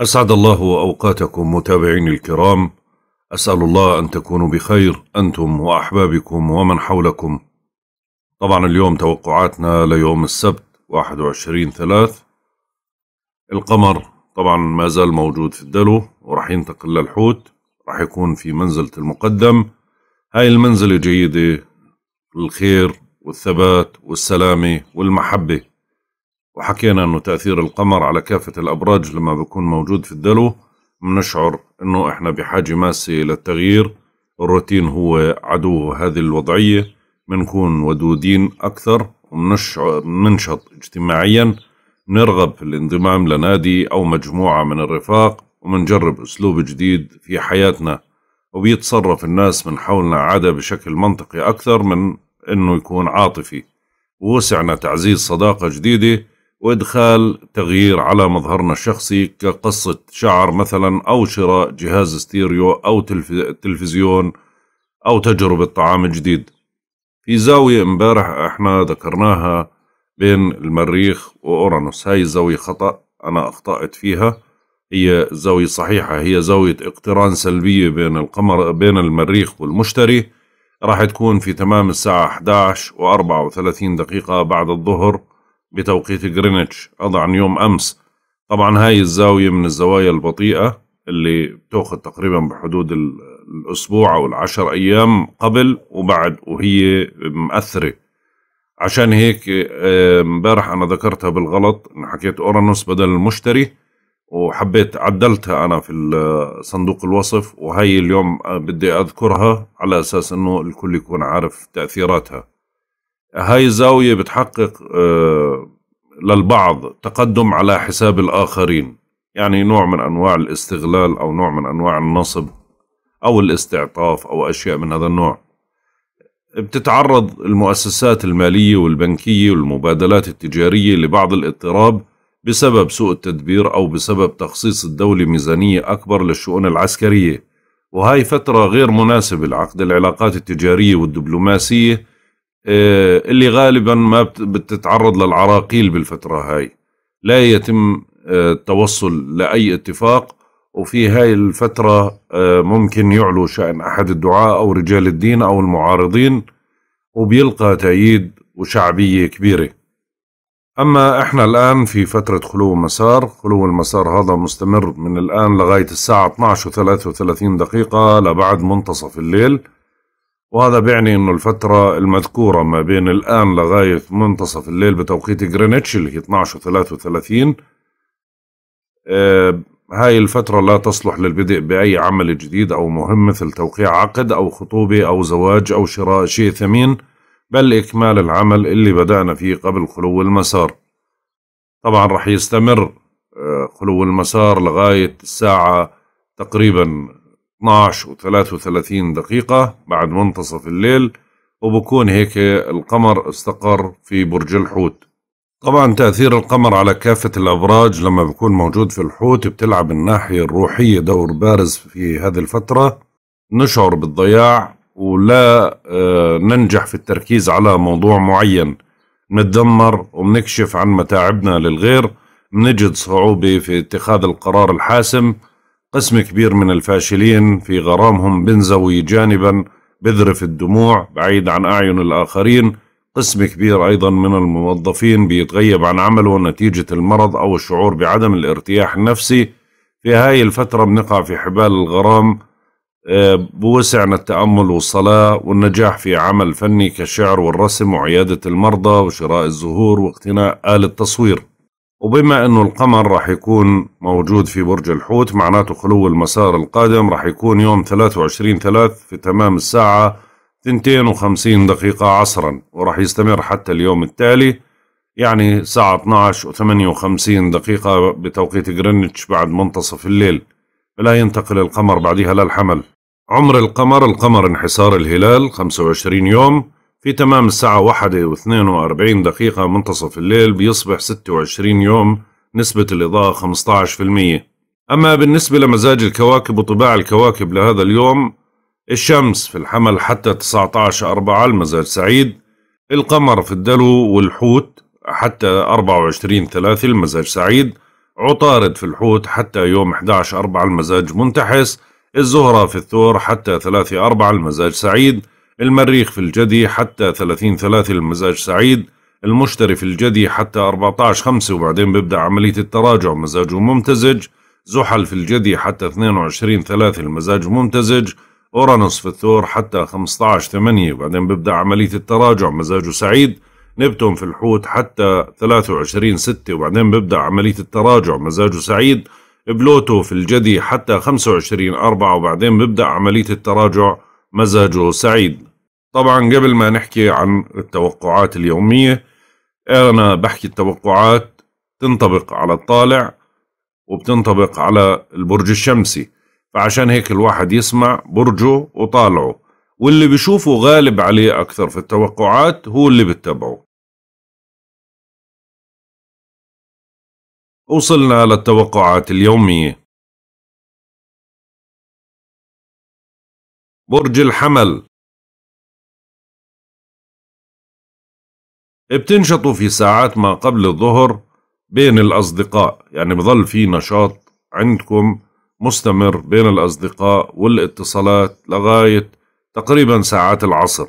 أسعد الله أوقاتكم متابعين الكرام أسأل الله أن تكونوا بخير أنتم وأحبابكم ومن حولكم طبعا اليوم توقعاتنا ليوم السبت 21 ثلاث القمر طبعا ما زال موجود في الدلو ورح ينتقل للحوت رح يكون في منزلة المقدم هاي المنزلة جيدة الخير والثبات والسلامة والمحبة وحكينا أنه تأثير القمر على كافة الأبراج لما بيكون موجود في الدلو بنشعر أنه إحنا بحاجة ماسة للتغيير الروتين هو عدو هذه الوضعية بنكون ودودين أكثر ومنشط اجتماعيا نرغب في الانضمام لنادي أو مجموعة من الرفاق ومنجرب أسلوب جديد في حياتنا وبيتصرف الناس من حولنا عادة بشكل منطقي أكثر من أنه يكون عاطفي ووسعنا تعزيز صداقة جديدة وإدخال تغيير على مظهرنا الشخصي كقصة شعر مثلا أو شراء جهاز ستيريو أو تلفزيون أو تجربة طعام جديد في زاوية امبارح احنا ذكرناها بين المريخ وأورانوس هاي الزاوية خطأ أنا أخطأت فيها هي زاوية صحيحة هي زاوية اقتران سلبية بين القمر بين المريخ والمشتري راح تكون في تمام الساعة 11 و34 دقيقة بعد الظهر بتوقيت جرينتش أضع يوم أمس طبعا هاي الزاوية من الزوايا البطيئة اللي بتاخذ تقريبا بحدود الأسبوع أو العشر أيام قبل وبعد وهي مأثرة عشان هيك آه، امبارح أنا ذكرتها بالغلط إن حكيت أورانوس بدل المشتري وحبيت عدلتها أنا في صندوق الوصف وهي اليوم آه، بدي أذكرها على أساس أنه الكل يكون عارف تأثيراتها هاي الزاوية بتحقق آه، للبعض تقدم على حساب الآخرين يعني نوع من أنواع الاستغلال أو نوع من أنواع النصب أو الاستعطاف أو أشياء من هذا النوع بتتعرض المؤسسات المالية والبنكية والمبادلات التجارية لبعض الاضطراب بسبب سوء التدبير أو بسبب تخصيص الدولة ميزانية أكبر للشؤون العسكرية وهي فترة غير مناسبة لعقد العلاقات التجارية والدبلوماسية آه، اللي غالبا ما بتتعرض للعراقيل بالفترة هاي لا يتم آه، التوصل لأي اتفاق وفي هاي الفترة آه، ممكن يعلو شأن أحد الدعاء أو رجال الدين أو المعارضين وبيلقى تأييد وشعبية كبيرة أما إحنا الآن في فترة خلو مسار خلو المسار هذا مستمر من الآن لغاية الساعة 12.33 دقيقة لبعد منتصف الليل وهذا بيعني أنه الفترة المذكورة ما بين الآن لغاية منتصف الليل بتوقيت جرينتش اللي هي 12 و33 آه، هاي الفترة لا تصلح للبدء بأي عمل جديد أو مهم مثل توقيع عقد أو خطوبة أو زواج أو شراء شيء ثمين بل إكمال العمل اللي بدأنا فيه قبل خلو المسار طبعا رح يستمر آه، خلو المسار لغاية الساعة تقريبا 12 و33 دقيقة بعد منتصف الليل وبكون هيك القمر استقر في برج الحوت طبعا تأثير القمر على كافة الأبراج لما بكون موجود في الحوت بتلعب الناحية الروحية دور بارز في هذه الفترة نشعر بالضياع ولا آه، ننجح في التركيز على موضوع معين نتدمر ومنكشف عن متاعبنا للغير منجد صعوبة في اتخاذ القرار الحاسم قسم كبير من الفاشلين في غرامهم بنزوي جانبا بذرف الدموع بعيد عن أعين الآخرين قسم كبير أيضا من الموظفين بيتغيب عن عمله نتيجة المرض أو الشعور بعدم الارتياح النفسي في هاي الفترة بنقع في حبال الغرام آه، بوسعنا التأمل والصلاة والنجاح في عمل فني كالشعر والرسم وعيادة المرضى وشراء الزهور واقتناء آلة تصوير وبما انه القمر راح يكون موجود في برج الحوت معناته خلو المسار القادم راح يكون يوم 23 3 في تمام الساعة 52 دقيقة عصرا وراح يستمر حتى اليوم التالي يعني الساعة 12 و58 دقيقة بتوقيت جرينتش بعد منتصف الليل فلا ينتقل القمر بعدها للحمل عمر القمر القمر انحسار الهلال 25 يوم في تمام الساعة واحدة واثنين وأربعين دقيقة منتصف الليل بيصبح ستة وعشرين يوم نسبة الإضاءة المية أما بالنسبة لمزاج الكواكب وطباع الكواكب لهذا اليوم الشمس في الحمل حتى عشر أربعة المزاج سعيد القمر في الدلو والحوت حتى أربعة وعشرين ثلاثة المزاج سعيد عطارد في الحوت حتى يوم 11 أربعة المزاج منتحس الزهرة في الثور حتى ثلاثة أربعة المزاج سعيد المريخ في الجدي حتى 30 3 المزاج سعيد المشتري في الجدي حتى 14 5 وبعدين بيبدأ عملية التراجع مزاجه ممتزج زحل في الجدي حتى 22 3 المزاج ممتزج أورانوس في الثور حتى 15 8 وبعدين بيبدأ عملية التراجع مزاجه سعيد نبتون في الحوت حتى 23 6 وبعدين بيبدأ عملية التراجع مزاجه سعيد بلوتو في الجدي حتى 25 4 وبعدين بيبدأ عملية التراجع مزاجه سعيد طبعا قبل ما نحكي عن التوقعات اليومية أنا بحكي التوقعات تنطبق على الطالع وبتنطبق على البرج الشمسي فعشان هيك الواحد يسمع برجه وطالعه واللي بشوفه غالب عليه أكثر في التوقعات هو اللي بتبعه وصلنا للتوقعات اليومية برج الحمل بتنشطوا في ساعات ما قبل الظهر بين الأصدقاء يعني بظل في نشاط عندكم مستمر بين الأصدقاء والاتصالات لغاية تقريبا ساعات العصر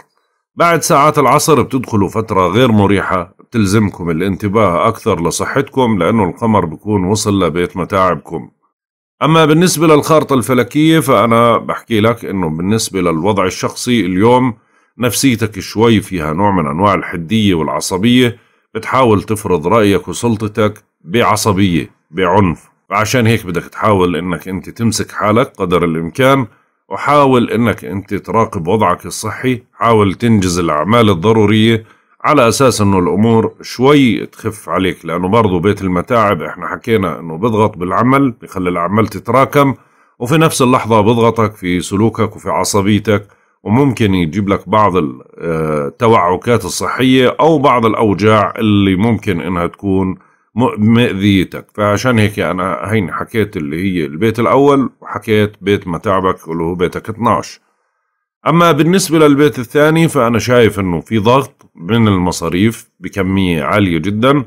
بعد ساعات العصر بتدخلوا فترة غير مريحة بتلزمكم الانتباه أكثر لصحتكم لأنه القمر بيكون وصل لبيت متاعبكم أما بالنسبة للخارطة الفلكية فأنا بحكي لك أنه بالنسبة للوضع الشخصي اليوم نفسيتك شوي فيها نوع من أنواع الحدية والعصبية بتحاول تفرض رأيك وسلطتك بعصبية بعنف فعشان هيك بدك تحاول انك انت تمسك حالك قدر الامكان وحاول انك انت تراقب وضعك الصحي حاول تنجز الاعمال الضرورية على اساس انه الامور شوي تخف عليك لانه برضه بيت المتاعب احنا حكينا انه بضغط بالعمل بخلي الاعمال تتراكم وفي نفس اللحظة بضغطك في سلوكك وفي عصبيتك وممكن يجيب لك بعض التوعكات آه، الصحية أو بعض الأوجاع اللي ممكن إنها تكون مأذيتك فعشان هيك أنا هين حكيت اللي هي البيت الأول وحكيت بيت متاعبك اللي هو بيتك 12 أما بالنسبة للبيت الثاني فأنا شايف أنه في ضغط من المصاريف بكمية عالية جدا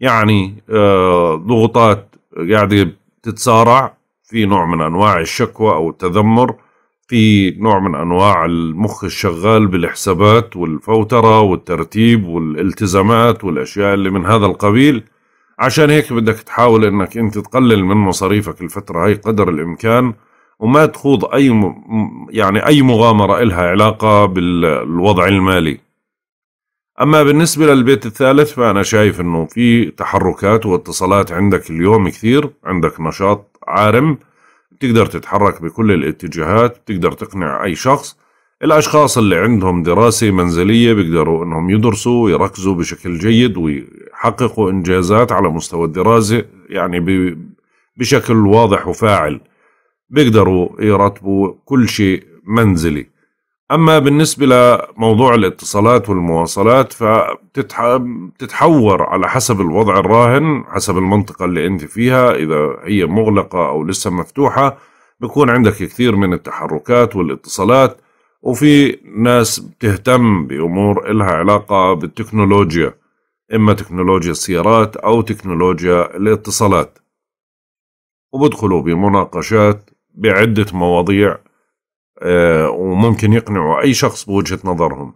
يعني آه، ضغوطات قاعدة تتسارع في نوع من أنواع الشكوى أو التذمر في نوع من انواع المخ الشغال بالحسابات والفوتره والترتيب والالتزامات والاشياء اللي من هذا القبيل عشان هيك بدك تحاول انك انت تقلل من مصاريفك الفتره هاي قدر الامكان وما تخوض اي م... يعني اي مغامره إلها علاقه بالوضع المالي اما بالنسبه للبيت الثالث فانا شايف انه في تحركات واتصالات عندك اليوم كثير عندك نشاط عارم بتقدر تتحرك بكل الاتجاهات بتقدر تقنع أي شخص الأشخاص اللي عندهم دراسة منزلية بيقدروا أنهم يدرسوا ويركزوا بشكل جيد ويحققوا إنجازات على مستوى الدراسة يعني بشكل واضح وفاعل بيقدروا يرتبوا كل شيء منزلي أما بالنسبة لموضوع الاتصالات والمواصلات فتتحور على حسب الوضع الراهن حسب المنطقة اللي أنت فيها إذا هي مغلقة أو لسه مفتوحة بكون عندك كثير من التحركات والاتصالات وفي ناس بتهتم بأمور إلها علاقة بالتكنولوجيا إما تكنولوجيا السيارات أو تكنولوجيا الاتصالات وبدخلوا بمناقشات بعدة مواضيع آه، وممكن يقنعوا أي شخص بوجهة نظرهم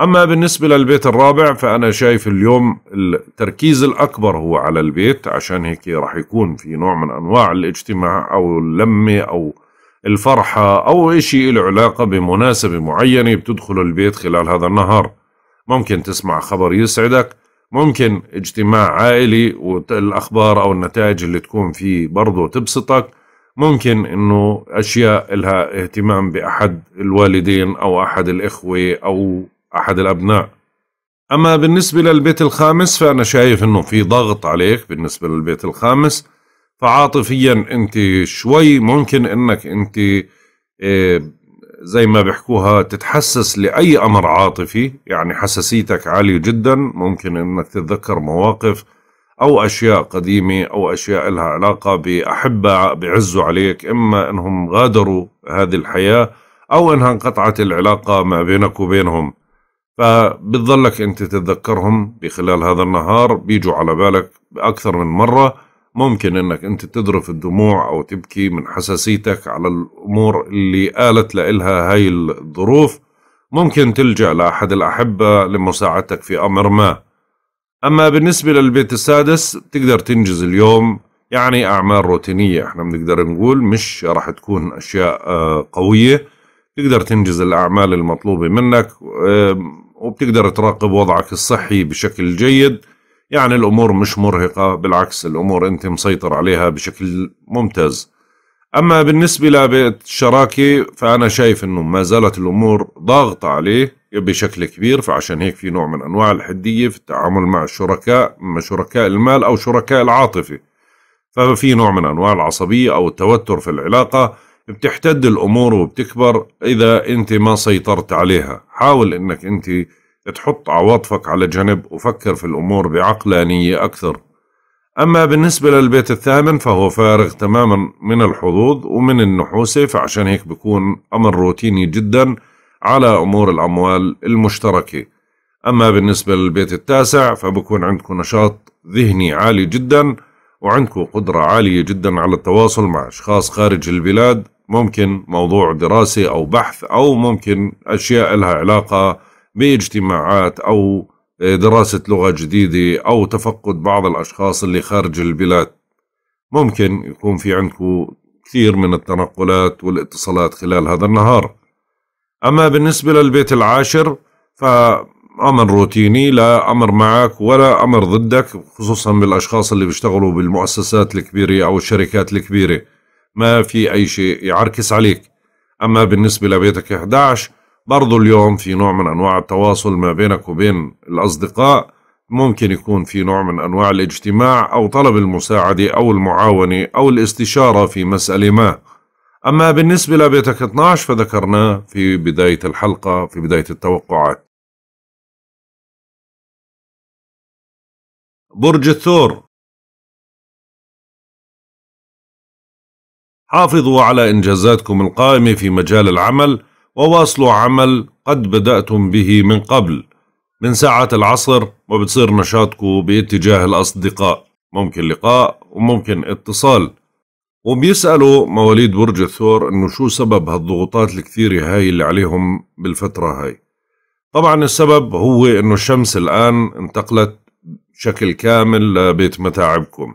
أما بالنسبة للبيت الرابع فأنا شايف اليوم التركيز الأكبر هو على البيت عشان هيك راح يكون في نوع من أنواع الاجتماع أو اللمة أو الفرحة أو إشي له علاقة بمناسبة معينة بتدخل البيت خلال هذا النهار ممكن تسمع خبر يسعدك ممكن اجتماع عائلي والأخبار أو النتائج اللي تكون فيه برضه تبسطك ممكن انه اشياء لها اهتمام باحد الوالدين او احد الاخوه او احد الابناء اما بالنسبه للبيت الخامس فانا شايف انه في ضغط عليك بالنسبه للبيت الخامس فعاطفيا انت شوي ممكن انك انت آه، زي ما بيحكوها تتحسس لاي امر عاطفي يعني حساسيتك عاليه جدا ممكن انك تتذكر مواقف أو أشياء قديمة أو أشياء لها علاقة بأحبة بعزوا عليك إما أنهم غادروا هذه الحياة أو أنها انقطعت العلاقة ما بينك وبينهم فبتضلك أنت تتذكرهم بخلال هذا النهار بيجوا على بالك باكثر من مرة ممكن أنك أنت تذرف الدموع أو تبكي من حساسيتك على الأمور اللي آلت لإلها هاي الظروف ممكن تلجأ لأحد الأحبة لمساعدتك في أمر ما أما بالنسبة للبيت السادس بتقدر تنجز اليوم يعني أعمال روتينية احنا بنقدر نقول مش راح تكون أشياء آه، قوية تقدر تنجز الأعمال المطلوبة منك وبتقدر تراقب وضعك الصحي بشكل جيد يعني الأمور مش مرهقة بالعكس الأمور أنت مسيطر عليها بشكل ممتاز أما بالنسبة للشراكة فأنا شايف أنه ما زالت الأمور ضاغطة عليه بشكل كبير فعشان هيك في نوع من أنواع الحدية في التعامل مع الشركاء إما شركاء المال أو شركاء العاطفة ففي نوع من أنواع العصبية أو التوتر في العلاقة بتحتد الأمور وبتكبر إذا أنت ما سيطرت عليها حاول أنك أنت تحط عواطفك على جنب وفكر في الأمور بعقلانية أكثر أما بالنسبة للبيت الثامن فهو فارغ تماما من الحظوظ ومن النحوسة فعشان هيك بيكون أمر روتيني جدا على أمور الأموال المشتركة أما بالنسبة للبيت التاسع فبكون عندكم نشاط ذهني عالي جدا وعندكم قدرة عالية جدا على التواصل مع أشخاص خارج البلاد ممكن موضوع دراسة أو بحث أو ممكن أشياء لها علاقة باجتماعات أو دراسة لغة جديدة أو تفقد بعض الأشخاص اللي خارج البلاد ممكن يكون في عندكم كثير من التنقلات والاتصالات خلال هذا النهار أما بالنسبة للبيت العاشر فأمر روتيني لا أمر معك ولا أمر ضدك خصوصا بالأشخاص اللي بيشتغلوا بالمؤسسات الكبيرة أو الشركات الكبيرة ما في أي شيء يعركس عليك أما بالنسبة لبيتك 11 برضو اليوم في نوع من أنواع التواصل ما بينك وبين الأصدقاء ممكن يكون في نوع من أنواع الاجتماع أو طلب المساعدة أو المعاونة أو الاستشارة في مسألة ما أما بالنسبة لبيتك 12 فذكرناه في بداية الحلقة في بداية التوقعات برج الثور حافظوا على إنجازاتكم القائمة في مجال العمل وواصلوا عمل قد بدأتم به من قبل من ساعة العصر وبتصير نشاطكم باتجاه الأصدقاء ممكن لقاء وممكن اتصال وبيسألوا مواليد برج الثور انه شو سبب هالضغوطات الكثيرة هاي اللي عليهم بالفترة هاي طبعا السبب هو انه الشمس الآن انتقلت بشكل كامل لبيت متاعبكم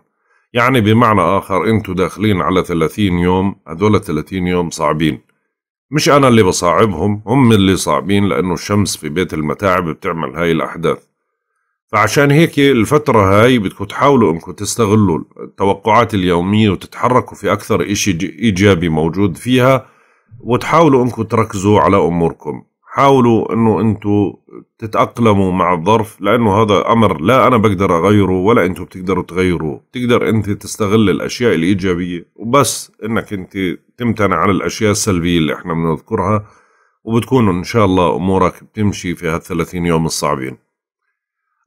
يعني بمعنى آخر انتوا داخلين على 30 يوم هذول 30 يوم صعبين مش أنا اللي بصعبهم هم اللي صعبين لأنه الشمس في بيت المتاعب بتعمل هاي الأحداث فعشان هيك الفترة هاي بدكم تحاولوا انكم تستغلوا التوقعات اليومية وتتحركوا في أكثر إشي إيجابي موجود فيها وتحاولوا انكم تركزوا على أموركم حاولوا انه انتوا تتاقلموا مع الظرف لانه هذا امر لا انا بقدر اغيره ولا انتوا بتقدروا تغيروه بتقدر انت تستغل الاشياء الايجابيه وبس انك انت تمتنع عن الاشياء السلبيه اللي احنا بنذكرها وبتكون ان شاء الله امورك بتمشي في هال30 يوم الصعبين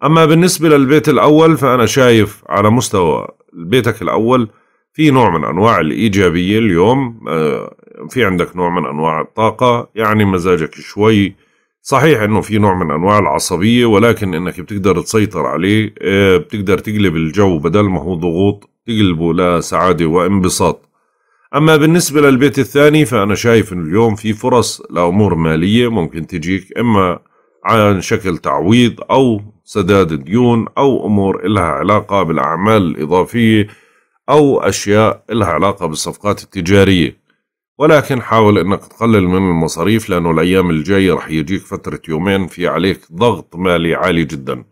اما بالنسبه للبيت الاول فانا شايف على مستوى بيتك الاول في نوع من انواع الايجابيه اليوم آه، في عندك نوع من انواع الطاقه يعني مزاجك شوي صحيح انه في نوع من انواع العصبيه ولكن انك بتقدر تسيطر عليه آه، بتقدر تقلب الجو بدل ما هو ضغوط تقلبه لسعاده وانبساط اما بالنسبه للبيت الثاني فانا شايف انه اليوم في فرص لامور ماليه ممكن تجيك اما عن شكل تعويض او سداد ديون او امور لها علاقه بالاعمال الاضافيه أو أشياء لها علاقة بالصفقات التجارية ولكن حاول انك تقلل من المصاريف لانه الايام الجاية رح يجيك فترة يومين في عليك ضغط مالي عالي جدا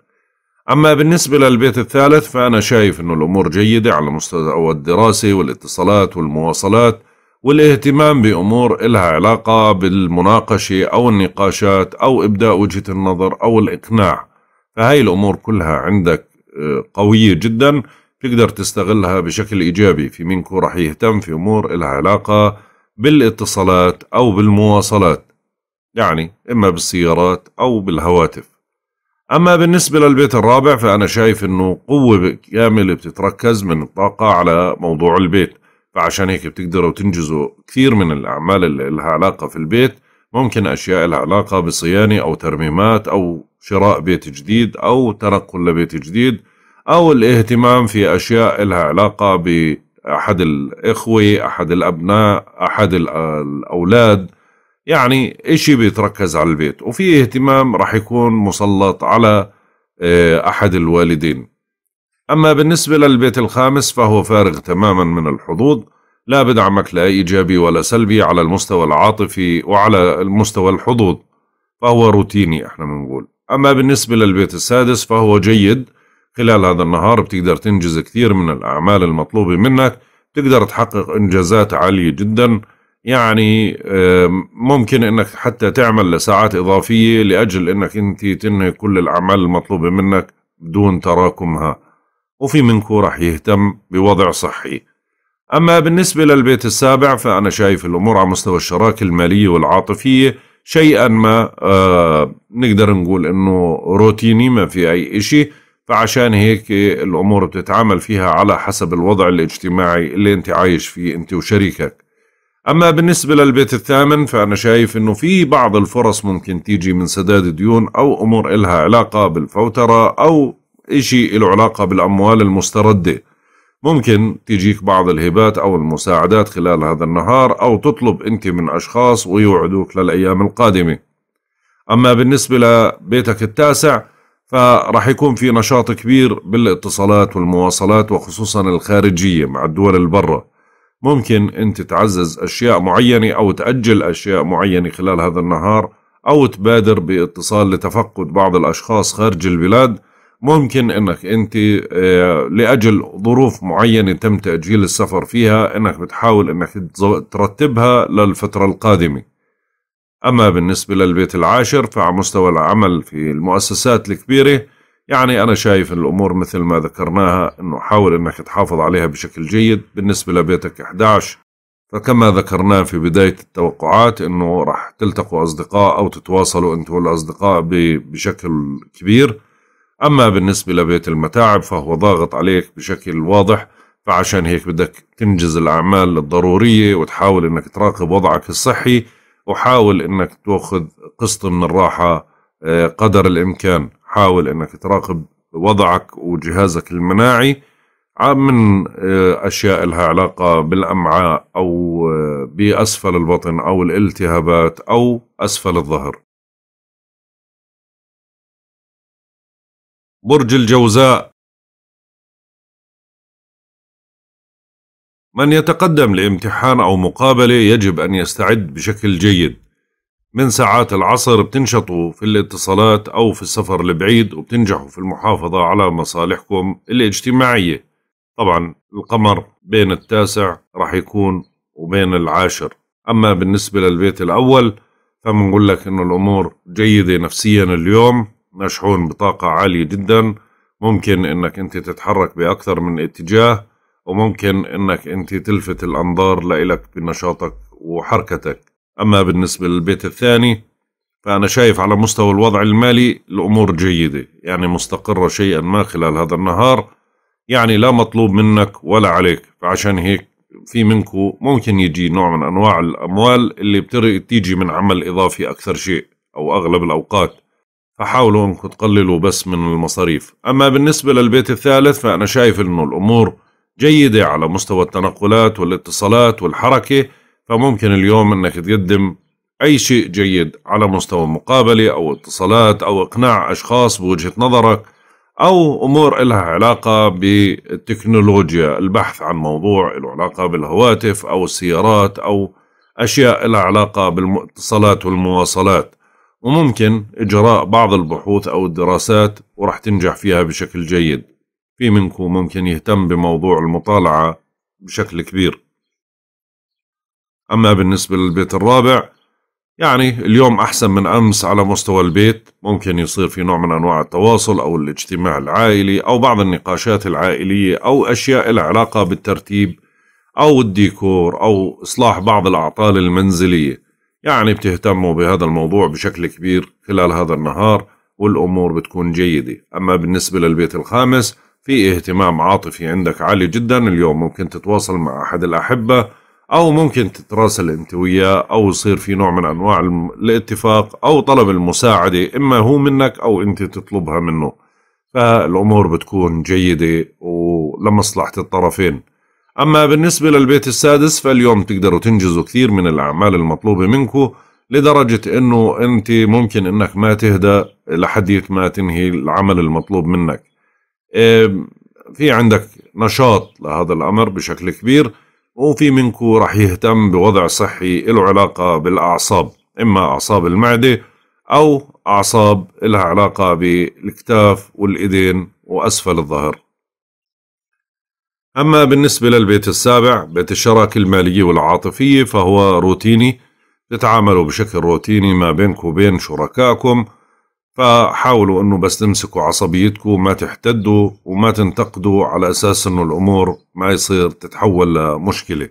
اما بالنسبة للبيت الثالث فانا شايف انه الامور جيدة على مستوى الدراسة والاتصالات والمواصلات والاهتمام بامور إلها علاقة بالمناقشة او النقاشات او ابداء وجهة النظر او الاقناع فهي الامور كلها عندك آه، قوية جداً تقدر تستغلها بشكل إيجابي في منكو رح يهتم في أمور إلها علاقة بالاتصالات أو بالمواصلات يعني إما بالسيارات أو بالهواتف أما بالنسبة للبيت الرابع فأنا شايف أنه قوة كاملة بتتركز من الطاقة على موضوع البيت فعشان هيك بتقدروا تنجزوا كثير من الأعمال اللي لها علاقة في البيت ممكن أشياء لها علاقة بصيانة أو ترميمات أو شراء بيت جديد أو تنقل لبيت جديد أو الاهتمام في أشياء لها علاقة بأحد الإخوة أحد الأبناء أحد الأولاد يعني إشي بيتركز على البيت وفي اهتمام رح يكون مسلط على آه، أحد الوالدين أما بالنسبة للبيت الخامس فهو فارغ تماما من الحظوظ لا بدعمك لا إيجابي ولا سلبي على المستوى العاطفي وعلى المستوى الحظوظ فهو روتيني احنا بنقول أما بالنسبة للبيت السادس فهو جيد خلال هذا النهار بتقدر تنجز كثير من الأعمال المطلوبة منك بتقدر تحقق إنجازات عالية جدا يعني ممكن انك حتى تعمل لساعات اضافيه لاجل انك انت تنهي كل الاعمال المطلوبه منك بدون تراكمها وفي منكو رح يهتم بوضع صحي اما بالنسبه للبيت السابع فانا شايف الامور على مستوى الشراكه الماليه والعاطفيه شيئا ما آه نقدر نقول انه روتيني ما في اي إشي فعشان هيك الأمور بتتعامل فيها على حسب الوضع الاجتماعي اللي أنت عايش فيه أنت وشريكك أما بالنسبة للبيت الثامن فأنا شايف أنه في بعض الفرص ممكن تيجي من سداد ديون أو أمور إلها علاقة بالفوترة أو إشي له علاقة بالأموال المستردة ممكن تجيك بعض الهبات أو المساعدات خلال هذا النهار أو تطلب أنت من أشخاص ويوعدوك للأيام القادمة أما بالنسبة لبيتك التاسع فراح يكون في نشاط كبير بالاتصالات والمواصلات وخصوصا الخارجية مع الدول البرة ممكن أنت تعزز أشياء معينة أو تأجل أشياء معينة خلال هذا النهار أو تبادر باتصال لتفقد بعض الأشخاص خارج البلاد ممكن أنك أنت آه، لأجل ظروف معينة تم تأجيل السفر فيها أنك بتحاول أنك ترتبها للفترة القادمة أما بالنسبة للبيت العاشر فعلى مستوى العمل في المؤسسات الكبيرة يعني أنا شايف الأمور مثل ما ذكرناها أنه حاول أنك تحافظ عليها بشكل جيد بالنسبة لبيتك 11 فكما ذكرناه في بداية التوقعات أنه راح تلتقوا أصدقاء أو تتواصلوا أنت والأصدقاء بشكل كبير أما بالنسبة لبيت المتاعب فهو ضاغط عليك بشكل واضح فعشان هيك بدك تنجز الأعمال الضرورية وتحاول أنك تراقب وضعك الصحي وحاول انك تاخذ قسط من الراحه آه، قدر الامكان حاول انك تراقب وضعك وجهازك المناعي آه، من آه، اشياء لها علاقه بالامعاء او باسفل البطن او الالتهابات او اسفل الظهر برج الجوزاء من يتقدم لامتحان أو مقابلة يجب أن يستعد بشكل جيد من ساعات العصر بتنشطوا في الاتصالات أو في السفر البعيد وبتنجحوا في المحافظة على مصالحكم الاجتماعية طبعا القمر بين التاسع راح يكون وبين العاشر أما بالنسبة للبيت الأول فمنقول لك إنه الأمور جيدة نفسيا اليوم مشحون بطاقة عالية جدا ممكن إنك أنت تتحرك بأكثر من اتجاه وممكن انك انت تلفت الانظار لإلك بنشاطك وحركتك اما بالنسبة للبيت الثاني فأنا شايف على مستوى الوضع المالي الأمور جيدة يعني مستقرة شيئا ما خلال هذا النهار يعني لا مطلوب منك ولا عليك فعشان هيك في منكو ممكن يجي نوع من أنواع الأموال اللي بتيجي من عمل إضافي أكثر شيء أو أغلب الأوقات فحاولوا أنكم تقللوا بس من المصاريف أما بالنسبة للبيت الثالث فأنا شايف أنه الأمور جيدة على مستوى التنقلات والاتصالات والحركة فممكن اليوم أنك تقدم أي شيء جيد على مستوى مقابلة أو اتصالات أو إقناع أشخاص بوجهة نظرك أو أمور إلها علاقة بالتكنولوجيا البحث عن موضوع له علاقة بالهواتف أو السيارات أو أشياء لها علاقة بالاتصالات والمواصلات وممكن إجراء بعض البحوث أو الدراسات ورح تنجح فيها بشكل جيد في منكم ممكن يهتم بموضوع المطالعة بشكل كبير أما بالنسبة للبيت الرابع يعني اليوم أحسن من أمس على مستوى البيت ممكن يصير في نوع من أنواع التواصل أو الاجتماع العائلي أو بعض النقاشات العائلية أو أشياء العلاقة بالترتيب أو الديكور أو إصلاح بعض الأعطال المنزلية يعني بتهتموا بهذا الموضوع بشكل كبير خلال هذا النهار والأمور بتكون جيدة أما بالنسبة للبيت الخامس في اهتمام عاطفي عندك عالي جدا اليوم ممكن تتواصل مع أحد الأحبة أو ممكن تتراسل أنت وياه أو يصير في نوع من أنواع الاتفاق أو طلب المساعدة إما هو منك أو أنت تطلبها منه فالأمور بتكون جيدة ولمصلحة الطرفين أما بالنسبة للبيت السادس فاليوم تقدروا تنجزوا كثير من الأعمال المطلوبة منكم لدرجة أنه أنت ممكن أنك ما تهدى لحد ما تنهي العمل المطلوب منك في عندك نشاط لهذا الأمر بشكل كبير وفي منكو رح يهتم بوضع صحي له علاقة بالأعصاب إما أعصاب المعدة أو أعصاب لها علاقة بالكتاف والإيدين وأسفل الظهر أما بالنسبة للبيت السابع بيت الشراكة المالية والعاطفية فهو روتيني تتعاملوا بشكل روتيني ما بينك وبين شركائكم فحاولوا انه بس تمسكوا عصبيتكم وما تحتدوا وما تنتقدوا على اساس انه الامور ما يصير تتحول لمشكله.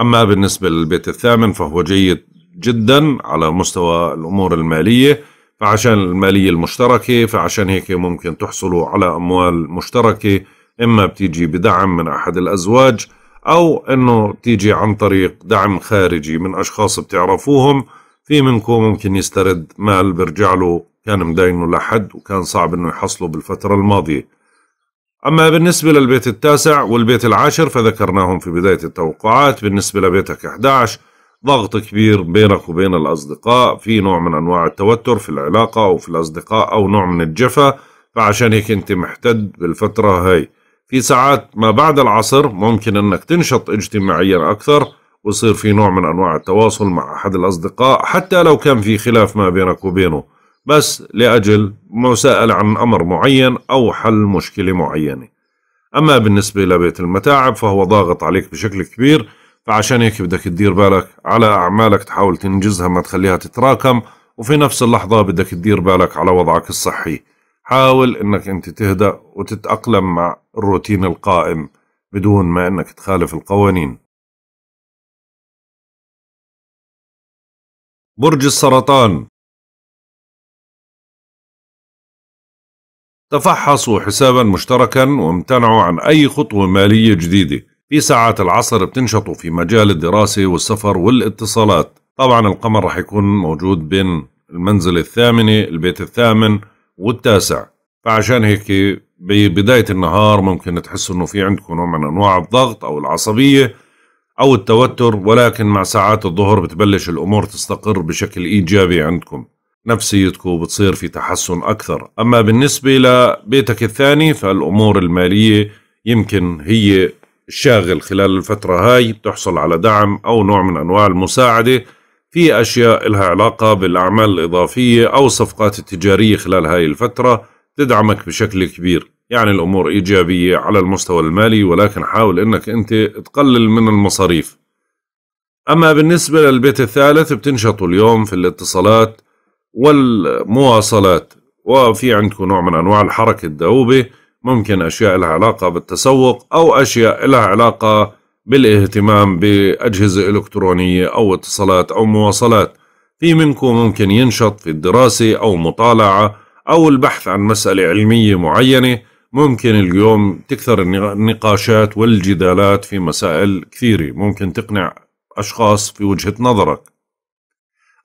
اما بالنسبه للبيت الثامن فهو جيد جدا على مستوى الامور الماليه فعشان الماليه المشتركه فعشان هيك ممكن تحصلوا على اموال مشتركه اما بتيجي بدعم من احد الازواج او انه تيجي عن طريق دعم خارجي من اشخاص بتعرفوهم في منكم ممكن يسترد مال برجع له كان مداينه لحد وكان صعب انه يحصله بالفترة الماضية أما بالنسبة للبيت التاسع والبيت العاشر فذكرناهم في بداية التوقعات بالنسبة لبيتك 11 ضغط كبير بينك وبين الأصدقاء في نوع من أنواع التوتر في العلاقة أو في الأصدقاء أو نوع من الجفا فعشان هيك أنت محتد بالفترة هاي في ساعات ما بعد العصر ممكن أنك تنشط اجتماعيا أكثر ويصير في نوع من أنواع التواصل مع أحد الأصدقاء حتى لو كان في خلاف ما بينك وبينه بس لأجل مساءلة عن أمر معين أو حل مشكلة معينة أما بالنسبة لبيت المتاعب فهو ضاغط عليك بشكل كبير فعشان هيك بدك تدير بالك على أعمالك تحاول تنجزها ما تخليها تتراكم وفي نفس اللحظة بدك تدير بالك على وضعك الصحي حاول انك انت تهدأ وتتأقلم مع الروتين القائم بدون ما انك تخالف القوانين برج السرطان تفحصوا حسابا مشتركا وامتنعوا عن أي خطوة مالية جديدة في ساعات العصر بتنشطوا في مجال الدراسة والسفر والاتصالات طبعا القمر رح يكون موجود بين المنزل الثامنة البيت الثامن والتاسع فعشان هيك ببداية النهار ممكن تحسوا انه في عندكم نوع من انواع الضغط او العصبية او التوتر ولكن مع ساعات الظهر بتبلش الامور تستقر بشكل ايجابي عندكم نفسيتك بتصير في تحسن أكثر أما بالنسبة لبيتك الثاني فالأمور المالية يمكن هي الشاغل خلال الفترة هاي بتحصل على دعم أو نوع من أنواع المساعدة في أشياء لها علاقة بالأعمال الإضافية أو الصفقات التجارية خلال هاي الفترة تدعمك بشكل كبير يعني الأمور إيجابية على المستوى المالي ولكن حاول أنك أنت تقلل من المصاريف أما بالنسبة للبيت الثالث بتنشطوا اليوم في الاتصالات والمواصلات وفي عندكم نوع من أنواع الحركة الدؤوبة ممكن أشياء لها علاقة بالتسوق أو أشياء لها علاقة بالاهتمام بأجهزة إلكترونية أو اتصالات أو مواصلات في منكم ممكن ينشط في الدراسة أو مطالعة أو البحث عن مسألة علمية معينة ممكن اليوم تكثر النقاشات والجدالات في مسائل كثيرة ممكن تقنع أشخاص في وجهة نظرك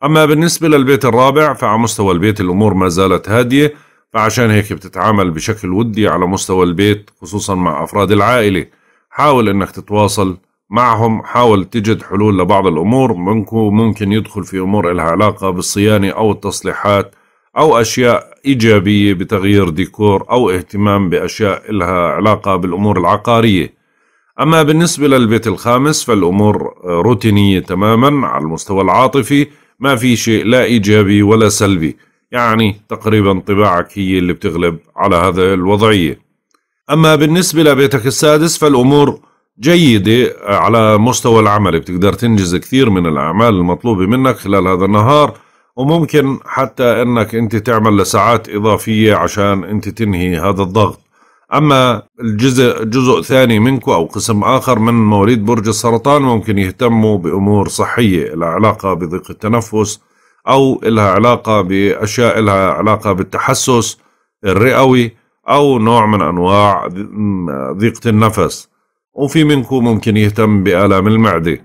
أما بالنسبة للبيت الرابع فعلى مستوى البيت الأمور ما زالت هادية فعشان هيك بتتعامل بشكل ودي على مستوى البيت خصوصا مع أفراد العائلة حاول أنك تتواصل معهم حاول تجد حلول لبعض الأمور ممكن, ممكن يدخل في أمور لها علاقة بالصيانة أو التصليحات أو أشياء إيجابية بتغيير ديكور أو اهتمام بأشياء لها علاقة بالأمور العقارية أما بالنسبة للبيت الخامس فالأمور آه، روتينية تماما على المستوى العاطفي ما في شيء لا إيجابي ولا سلبي يعني تقريبا طباعك هي اللي بتغلب على هذا الوضعية أما بالنسبة لبيتك السادس فالأمور جيدة على مستوى العمل بتقدر تنجز كثير من الأعمال المطلوبة منك خلال هذا النهار وممكن حتى أنك أنت تعمل لساعات إضافية عشان أنت تنهي هذا الضغط أما الجزء جزء ثاني منكم أو قسم آخر من مواليد برج السرطان ممكن يهتموا بأمور صحية لها علاقة بضيق التنفس أو لها علاقة بأشياء لها علاقة بالتحسس الرئوي أو نوع من أنواع ضيقة النفس وفي منكم ممكن يهتم بآلام المعدة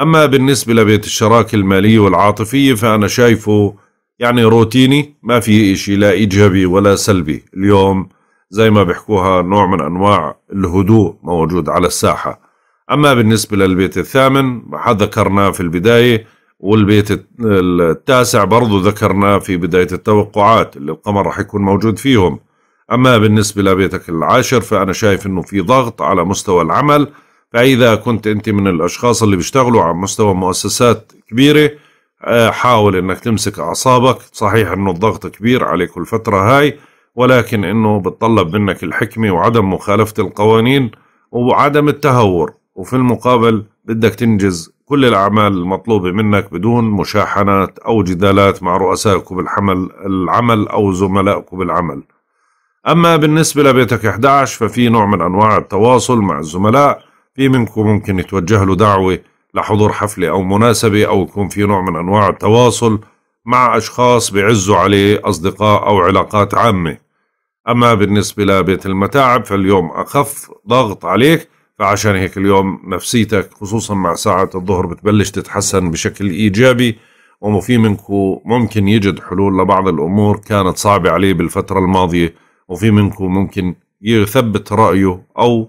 أما بالنسبة لبيت الشراكة المالية والعاطفية فأنا شايفه يعني روتيني ما في إشي لا إيجابي ولا سلبي اليوم زي ما بيحكوها نوع من أنواع الهدوء موجود على الساحة أما بالنسبة للبيت الثامن هذا ذكرناه في البداية والبيت التاسع برضو ذكرناه في بداية التوقعات اللي القمر راح يكون موجود فيهم أما بالنسبة لبيتك العاشر فأنا شايف أنه في ضغط على مستوى العمل فإذا كنت أنت من الأشخاص اللي بيشتغلوا على مستوى مؤسسات كبيرة آه، حاول أنك تمسك أعصابك صحيح أنه الضغط كبير عليك الفترة هاي ولكن انه بتطلب منك الحكمه وعدم مخالفه القوانين وعدم التهور وفي المقابل بدك تنجز كل الاعمال المطلوبه منك بدون مشاحنات او جدالات مع رؤسائك بالحمل العمل او زملائك بالعمل. اما بالنسبه لبيتك 11 ففي نوع من انواع التواصل مع الزملاء، في منكم ممكن يتوجه له دعوه لحضور حفله او مناسبه او يكون في نوع من انواع التواصل مع اشخاص بيعزوا عليه اصدقاء او علاقات عامه. أما بالنسبة لبيت المتاعب فاليوم أخف ضغط عليك فعشان هيك اليوم نفسيتك خصوصا مع ساعة الظهر بتبلش تتحسن بشكل إيجابي وفي منكم ممكن يجد حلول لبعض الأمور كانت صعبة عليه بالفترة الماضية وفي منكم ممكن يثبت رأيه أو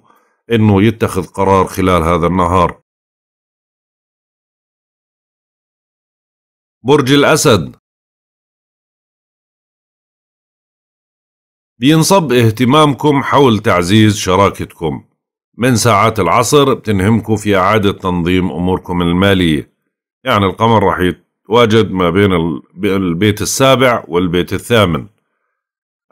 أنه يتخذ قرار خلال هذا النهار برج الأسد بينصب اهتمامكم حول تعزيز شراكتكم من ساعات العصر بتنهمكم في إعادة تنظيم أموركم المالية يعني القمر رح يتواجد ما بين البيت السابع والبيت الثامن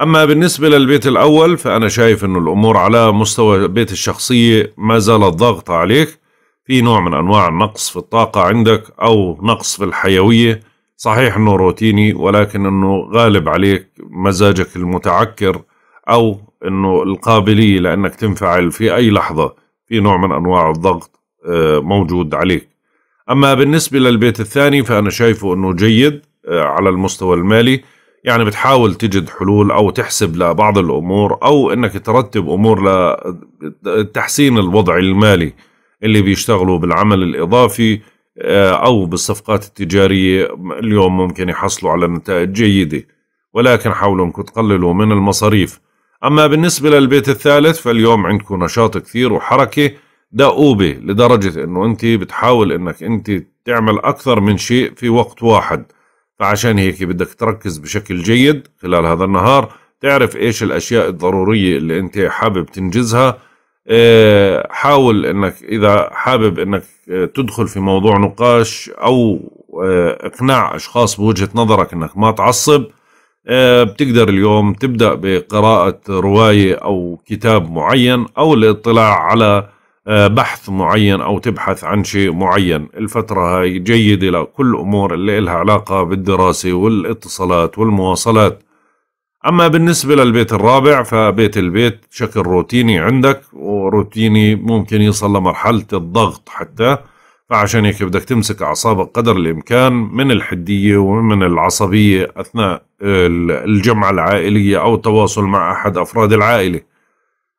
أما بالنسبة للبيت الأول فأنا شايف أنه الأمور على مستوى بيت الشخصية ما زالت ضاغطة عليك في نوع من أنواع النقص في الطاقة عندك أو نقص في الحيوية صحيح انه روتيني ولكن انه غالب عليك مزاجك المتعكر او انه القابليه لانك تنفعل في اي لحظه في نوع من انواع الضغط آه، موجود عليك. اما بالنسبه للبيت الثاني فانا شايفه انه جيد آه، على المستوى المالي يعني بتحاول تجد حلول او تحسب لبعض الامور او انك ترتب امور لتحسين الوضع المالي اللي بيشتغلوا بالعمل الاضافي آه، أو بالصفقات التجارية اليوم ممكن يحصلوا على نتائج جيدة ولكن حاولوا أنكم تقللوا من المصاريف أما بالنسبة للبيت الثالث فاليوم عندكم نشاط كثير وحركة دؤوبة لدرجة أنه أنت بتحاول أنك أنت تعمل أكثر من شيء في وقت واحد فعشان هيك بدك تركز بشكل جيد خلال هذا النهار تعرف إيش الأشياء الضرورية اللي أنت حابب تنجزها آه، حاول انك اذا حابب انك آه، تدخل في موضوع نقاش او آه، اقناع اشخاص بوجهه نظرك انك ما تعصب بتقدر اليوم تبدا بقراءه روايه او كتاب معين او الاطلاع على بحث معين او تبحث عن شيء معين الفتره هاي جيده لكل امور اللي لها علاقه بالدراسه والاتصالات والمواصلات أما بالنسبة للبيت الرابع فبيت البيت بشكل روتيني عندك وروتيني ممكن يصل لمرحلة الضغط حتى فعشان هيك بدك تمسك أعصابك قدر الإمكان من الحدية ومن العصبية أثناء الجمعة العائلية أو التواصل مع أحد أفراد العائلة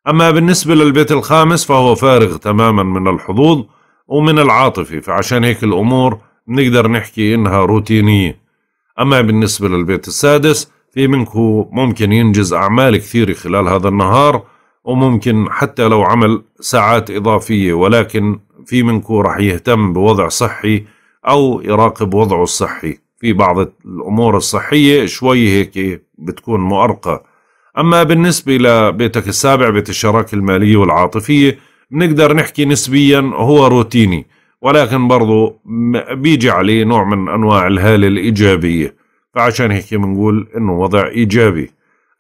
أما بالنسبة للبيت الخامس فهو فارغ تماما من الحظوظ ومن العاطفة فعشان هيك الأمور نقدر نحكي إنها روتينية أما بالنسبة للبيت السادس في منك ممكن ينجز أعمال كثيرة خلال هذا النهار وممكن حتى لو عمل ساعات إضافية ولكن في منك رح يهتم بوضع صحي أو يراقب وضعه الصحي في بعض الأمور الصحية شوي هيك بتكون مؤرقة أما بالنسبة لبيتك السابع بيت الشراكة المالية والعاطفية بنقدر نحكي نسبيا هو روتيني ولكن برضو بيجي عليه نوع من أنواع الهالة الإيجابية فعشان هيك بنقول انه وضع ايجابي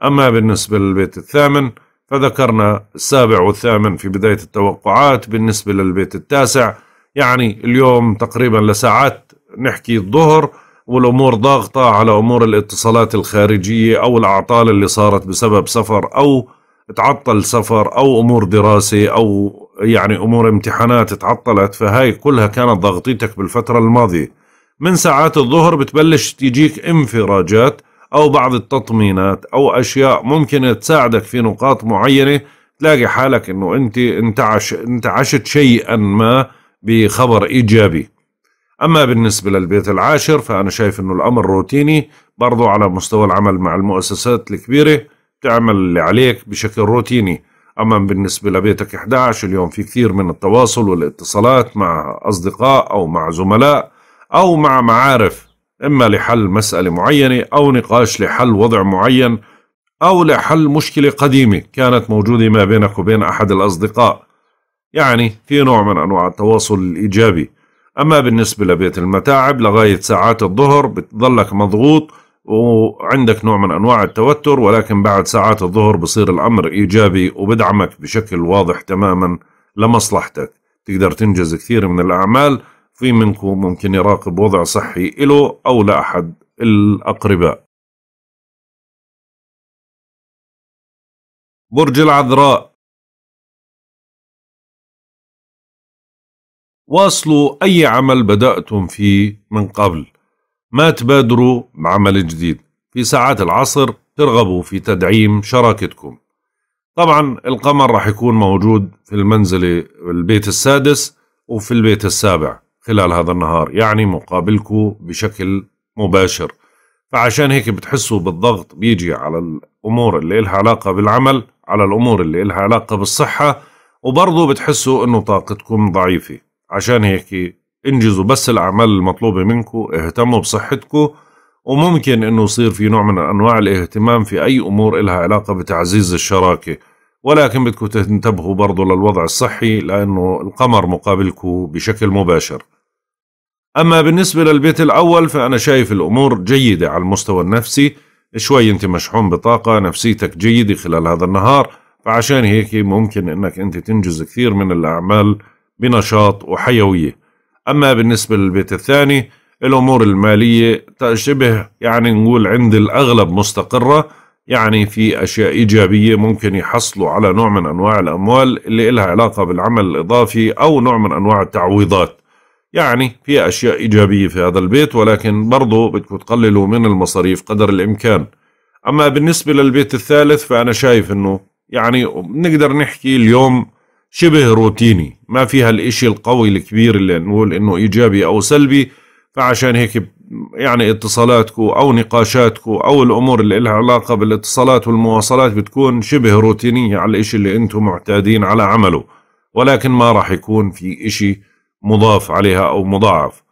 اما بالنسبه للبيت الثامن فذكرنا السابع والثامن في بدايه التوقعات بالنسبه للبيت التاسع يعني اليوم تقريبا لساعات نحكي الظهر والامور ضاغطه على امور الاتصالات الخارجيه او الاعطال اللي صارت بسبب سفر او تعطل سفر او امور دراسه او يعني امور امتحانات تعطلت فهاي كلها كانت ضغطيتك بالفتره الماضيه من ساعات الظهر بتبلش تجيك انفراجات أو بعض التطمينات أو أشياء ممكن تساعدك في نقاط معينة تلاقي حالك أنه أنت انتعش انتعشت شيئا ما بخبر إيجابي أما بالنسبة للبيت العاشر فأنا شايف أنه الأمر روتيني برضو على مستوى العمل مع المؤسسات الكبيرة تعمل اللي عليك بشكل روتيني أما بالنسبة لبيتك 11 اليوم في كثير من التواصل والاتصالات مع أصدقاء أو مع زملاء أو مع معارف إما لحل مسألة معينة أو نقاش لحل وضع معين أو لحل مشكلة قديمة كانت موجودة ما بينك وبين أحد الأصدقاء يعني في نوع من أنواع التواصل الإيجابي أما بالنسبة لبيت المتاعب لغاية ساعات الظهر بتضلك مضغوط وعندك نوع من أنواع التوتر ولكن بعد ساعات الظهر بصير الأمر إيجابي وبدعمك بشكل واضح تماما لمصلحتك تقدر تنجز كثير من الأعمال في منكم ممكن يراقب وضع صحي إله أو لأحد الأقرباء برج العذراء واصلوا أي عمل بدأتم فيه من قبل ما تبادروا بعمل جديد في ساعات العصر ترغبوا في تدعيم شراكتكم طبعا القمر راح يكون موجود في المنزلة البيت السادس وفي البيت السابع خلال هذا النهار يعني مقابلكم بشكل مباشر فعشان هيك بتحسوا بالضغط بيجي على الأمور اللي إلها علاقة بالعمل على الأمور اللي إلها علاقة بالصحة وبرضه بتحسوا إنه طاقتكم ضعيفة عشان هيك انجزوا بس الأعمال المطلوبة منكم اهتموا بصحتكم وممكن إنه يصير في نوع من أنواع الاهتمام في أي أمور إلها علاقة بتعزيز الشراكة ولكن بدكم تنتبهوا برضه للوضع الصحي لأنه القمر مقابلكم بشكل مباشر أما بالنسبة للبيت الأول فأنا شايف الأمور جيدة على المستوى النفسي شوي أنت مشحون بطاقة نفسيتك جيدة خلال هذا النهار فعشان هيك ممكن أنك أنت تنجز كثير من الأعمال بنشاط وحيوية أما بالنسبة للبيت الثاني الأمور المالية شبه يعني نقول عند الأغلب مستقرة يعني في أشياء إيجابية ممكن يحصلوا على نوع من أنواع الأموال اللي إلها علاقة بالعمل الإضافي أو نوع من أنواع التعويضات يعني في أشياء إيجابية في هذا البيت ولكن برضه بدكم تقللوا من المصاريف قدر الإمكان أما بالنسبة للبيت الثالث فأنا شايف أنه يعني بنقدر نحكي اليوم شبه روتيني ما فيها الإشي القوي الكبير اللي نقول أنه إيجابي أو سلبي فعشان هيك يعني اتصالاتكم أو نقاشاتكم أو الأمور اللي لها علاقة بالاتصالات والمواصلات بتكون شبه روتينية على الإشي اللي أنتم معتادين على عمله ولكن ما راح يكون في إشي مضاف عليها أو مضاعف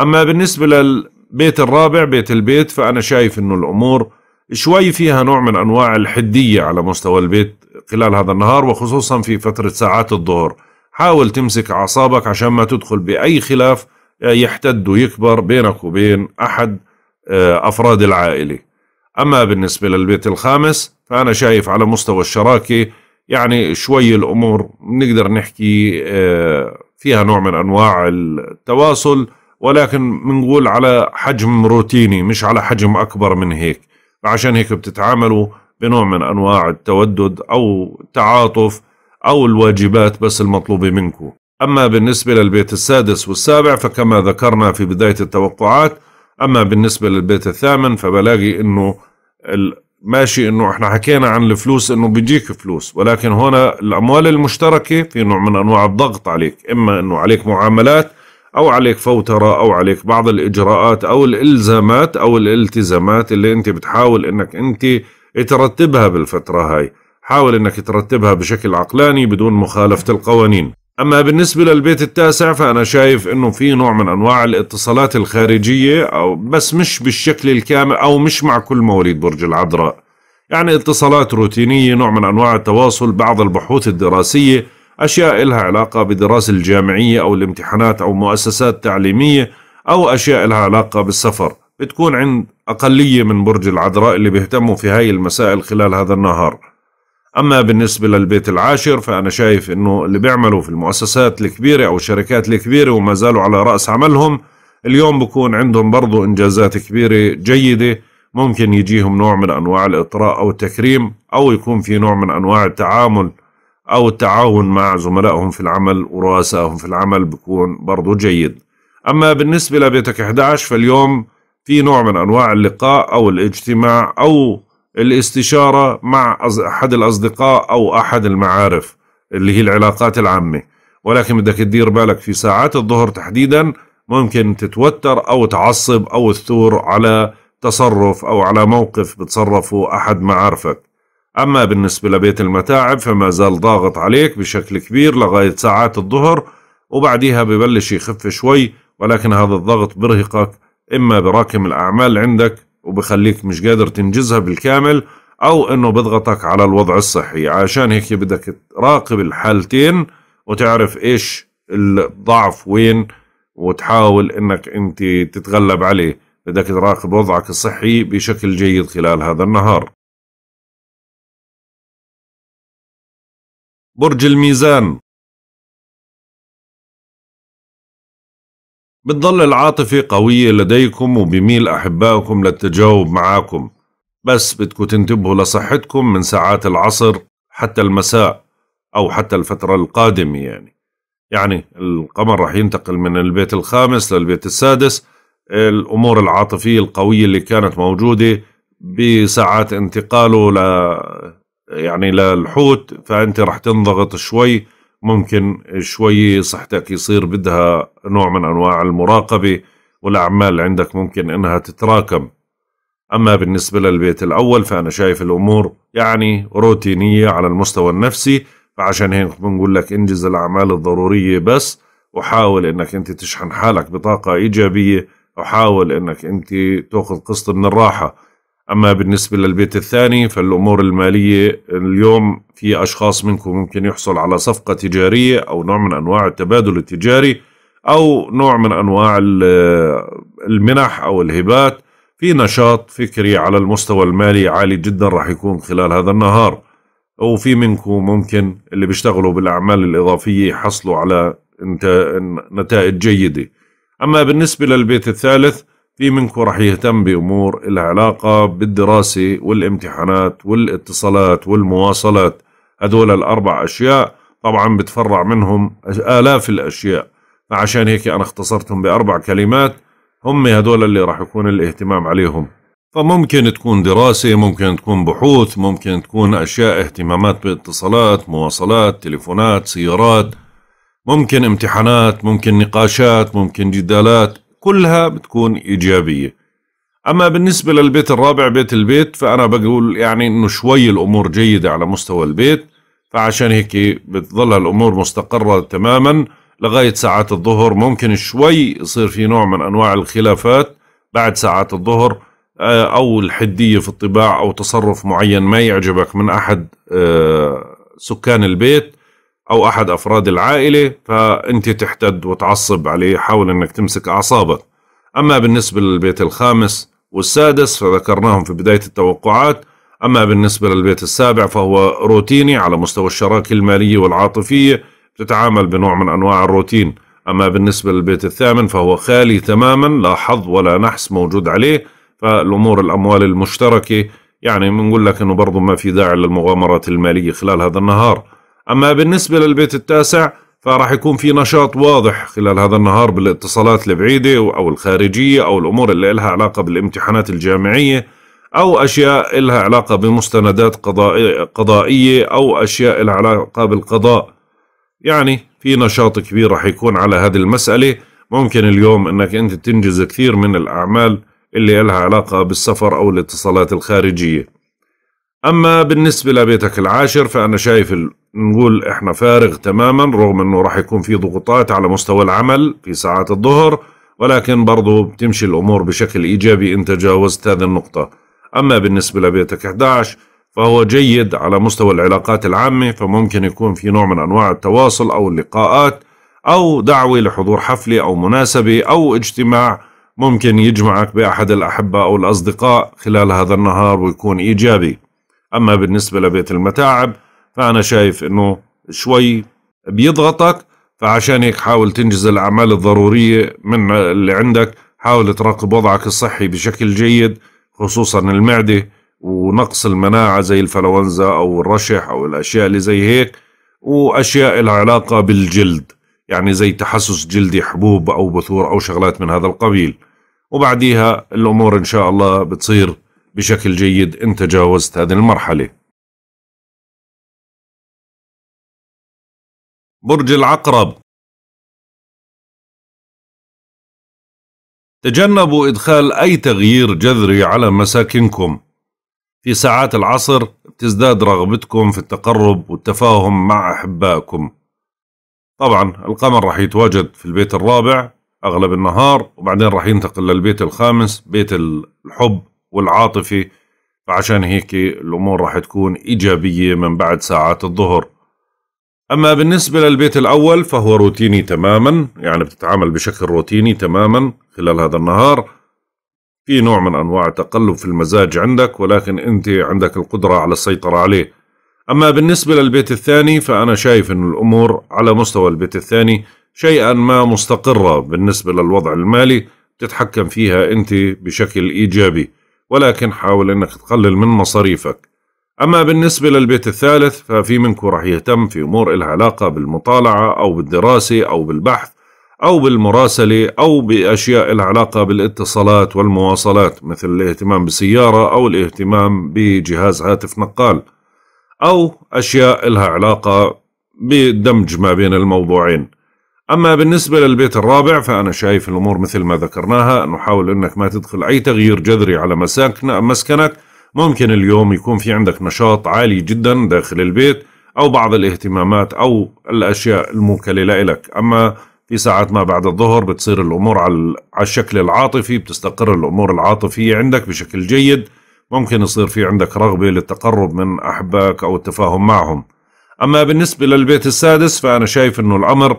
أما بالنسبة للبيت الرابع بيت البيت فأنا شايف أنه الأمور شوي فيها نوع من أنواع الحدية على مستوى البيت خلال هذا النهار وخصوصا في فترة ساعات الظهر حاول تمسك أعصابك عشان ما تدخل بأي خلاف آه، يحتد ويكبر بينك وبين أحد آه، أفراد العائلة أما بالنسبة للبيت الخامس فأنا شايف على مستوى الشراكة يعني شوي الأمور نقدر نحكي آه، فيها نوع من انواع التواصل ولكن بنقول على حجم روتيني مش على حجم اكبر من هيك فعشان هيك بتتعاملوا بنوع من انواع التودد او التعاطف او الواجبات بس المطلوبه منكم اما بالنسبه للبيت السادس والسابع فكما ذكرنا في بدايه التوقعات اما بالنسبه للبيت الثامن فبلاقي انه ماشي انه احنا حكينا عن الفلوس انه بيجيك فلوس ولكن هنا الاموال المشتركه في نوع من انواع الضغط عليك اما انه عليك معاملات او عليك فوتره او عليك بعض الاجراءات او الالزامات او الالتزامات اللي انت بتحاول انك انت ترتبها بالفتره هاي حاول انك ترتبها بشكل عقلاني بدون مخالفه القوانين أما بالنسبة للبيت التاسع فأنا شايف أنه في نوع من أنواع الاتصالات الخارجية أو بس مش بالشكل الكامل أو مش مع كل مواليد برج العذراء يعني اتصالات روتينية نوع من أنواع التواصل بعض البحوث الدراسية أشياء لها علاقة بالدراسة الجامعية أو الامتحانات أو مؤسسات تعليمية أو أشياء لها علاقة بالسفر بتكون عند أقلية من برج العذراء اللي بيهتموا في هاي المسائل خلال هذا النهار أما بالنسبة للبيت العاشر فأنا شايف أنه اللي بيعملوا في المؤسسات الكبيرة أو الشركات الكبيرة وما زالوا على رأس عملهم اليوم بكون عندهم برضو إنجازات كبيرة جيدة ممكن يجيهم نوع من أنواع الإطراء أو التكريم أو يكون في نوع من أنواع التعامل أو التعاون مع زملائهم في العمل ورؤسائهم في العمل بكون برضو جيد أما بالنسبة لبيتك 11 فاليوم في نوع من أنواع اللقاء أو الاجتماع أو الاستشارة مع أحد الأصدقاء أو أحد المعارف اللي هي العلاقات العامة ولكن بدك تدير بالك في ساعات الظهر تحديدا ممكن تتوتر أو تعصب أو تثور على تصرف أو على موقف بتصرفه أحد معارفك أما بالنسبة لبيت المتاعب فما زال ضاغط عليك بشكل كبير لغاية ساعات الظهر وبعديها ببلش يخف شوي ولكن هذا الضغط برهقك إما براكم الأعمال عندك وبخليك مش قادر تنجزها بالكامل أو أنه بضغطك على الوضع الصحي عشان هيك بدك تراقب الحالتين وتعرف إيش الضعف وين وتحاول أنك أنت تتغلب عليه بدك تراقب وضعك الصحي بشكل جيد خلال هذا النهار برج الميزان بتضل العاطفة قوية لديكم وبميل أحبائكم للتجاوب معاكم بس بدكم تنتبهوا لصحتكم من ساعات العصر حتى المساء أو حتى الفترة القادمة يعني يعني القمر رح ينتقل من البيت الخامس للبيت السادس الأمور العاطفية القوية اللي كانت موجودة بساعات انتقاله ل يعني للحوت فأنت رح تنضغط شوي ممكن شوي صحتك يصير بدها نوع من أنواع المراقبة والأعمال عندك ممكن إنها تتراكم أما بالنسبة للبيت الأول فأنا شايف الأمور يعني روتينية على المستوى النفسي فعشان هيك بنقول لك انجز الأعمال الضرورية بس وحاول إنك أنت تشحن حالك بطاقة إيجابية وحاول إنك أنت تأخذ قسط من الراحة أما بالنسبة للبيت الثاني فالأمور المالية اليوم في أشخاص منكم ممكن يحصل على صفقة تجارية أو نوع من أنواع التبادل التجاري أو نوع من أنواع المنح أو الهبات في نشاط فكري على المستوى المالي عالي جدا راح يكون خلال هذا النهار وفي منكم ممكن اللي بيشتغلوا بالأعمال الإضافية يحصلوا على نتائج جيدة أما بالنسبة للبيت الثالث في منكم رح يهتم بأمور العلاقة علاقة بالدراسة والامتحانات والاتصالات والمواصلات هدول الأربع أشياء طبعا بتفرع منهم آلاف الأشياء فعشان هيك أنا اختصرتهم بأربع كلمات هم هدول اللي رح يكون الاهتمام عليهم فممكن تكون دراسة ممكن تكون بحوث ممكن تكون أشياء اهتمامات باتصالات مواصلات تليفونات سيارات ممكن امتحانات ممكن نقاشات ممكن جدالات كلها بتكون إيجابية أما بالنسبة للبيت الرابع بيت البيت فأنا بقول يعني أنه شوي الأمور جيدة على مستوى البيت فعشان هيك بتظل الأمور مستقرة تماما لغاية ساعات الظهر ممكن شوي يصير في نوع من أنواع الخلافات بعد ساعات الظهر آه، أو الحدية في الطباع أو تصرف معين ما يعجبك من أحد آه، سكان البيت أو أحد أفراد العائلة فأنت تحتد وتعصب عليه حاول أنك تمسك أعصابك أما بالنسبة للبيت الخامس والسادس فذكرناهم في بداية التوقعات أما بالنسبة للبيت السابع فهو روتيني على مستوى الشراكة المالية والعاطفية تتعامل بنوع من أنواع الروتين أما بالنسبة للبيت الثامن فهو خالي تماما لا حظ ولا نحس موجود عليه فالأمور الأموال المشتركة يعني بنقول لك أنه برضو ما في داعي للمغامرات المالية خلال هذا النهار أما بالنسبة للبيت التاسع فراح يكون في نشاط واضح خلال هذا النهار بالاتصالات البعيدة أو الخارجية أو الأمور اللي إلها علاقة بالامتحانات الجامعية أو أشياء إلها علاقة بمستندات قضائية أو أشياء إلها علاقة بالقضاء يعني في نشاط كبير راح يكون على هذه المسألة ممكن اليوم أنك أنت تنجز كثير من الأعمال اللي إلها علاقة بالسفر أو الاتصالات الخارجية أما بالنسبة لبيتك العاشر فأنا شايف ال... نقول إحنا فارغ تماما رغم أنه راح يكون في ضغوطات على مستوى العمل في ساعات الظهر ولكن برضه بتمشي الأمور بشكل إيجابي انت تجاوزت هذه النقطة أما بالنسبة لبيتك 11 فهو جيد على مستوى العلاقات العامة فممكن يكون في نوع من أنواع التواصل أو اللقاءات أو دعوة لحضور حفلة أو مناسبة أو اجتماع ممكن يجمعك بأحد الأحبة أو الأصدقاء خلال هذا النهار ويكون إيجابي أما بالنسبة لبيت المتاعب فأنا شايف أنه شوي بيضغطك فعشان هيك حاول تنجز الأعمال الضرورية من اللي عندك حاول تراقب وضعك الصحي بشكل جيد خصوصا المعدة ونقص المناعة زي الفلونزا أو الرشح أو الأشياء اللي زي هيك وأشياء العلاقة بالجلد يعني زي تحسس جلدي حبوب أو بثور أو شغلات من هذا القبيل وبعديها الأمور إن شاء الله بتصير بشكل جيد أنت تجاوزت هذه المرحلة برج العقرب تجنبوا إدخال أي تغيير جذري على مساكنكم في ساعات العصر تزداد رغبتكم في التقرب والتفاهم مع أحبائكم طبعا القمر رح يتواجد في البيت الرابع أغلب النهار وبعدين رح ينتقل للبيت الخامس بيت الحب والعاطفي فعشان هيك الأمور راح تكون إيجابية من بعد ساعات الظهر أما بالنسبة للبيت الأول فهو روتيني تماما يعني بتتعامل بشكل روتيني تماما خلال هذا النهار في نوع من أنواع تقلب في المزاج عندك ولكن أنت عندك القدرة على السيطرة عليه أما بالنسبة للبيت الثاني فأنا شايف أن الأمور على مستوى البيت الثاني شيئا ما مستقرة بالنسبة للوضع المالي تتحكم فيها أنت بشكل إيجابي ولكن حاول أنك تقلل من مصاريفك أما بالنسبة للبيت الثالث ففي منكم رح يهتم في أمور إلها علاقة بالمطالعة أو بالدراسة أو بالبحث أو بالمراسلة أو بأشياء لها علاقة بالاتصالات والمواصلات مثل الاهتمام بسيارة أو الاهتمام بجهاز هاتف نقال أو أشياء لها علاقة بدمج ما بين الموضوعين أما بالنسبة للبيت الرابع فأنا شايف الأمور مثل ما ذكرناها أنه حاول أنك ما تدخل أي تغيير جذري على مسكنك ممكن اليوم يكون في عندك نشاط عالي جدا داخل البيت أو بعض الاهتمامات أو الأشياء الموكلة لك أما في ساعات ما بعد الظهر بتصير الأمور على الشكل العاطفي بتستقر الأمور العاطفية عندك بشكل جيد ممكن يصير في عندك رغبة للتقرب من أحبائك أو التفاهم معهم أما بالنسبة للبيت السادس فأنا شايف أنه الأمر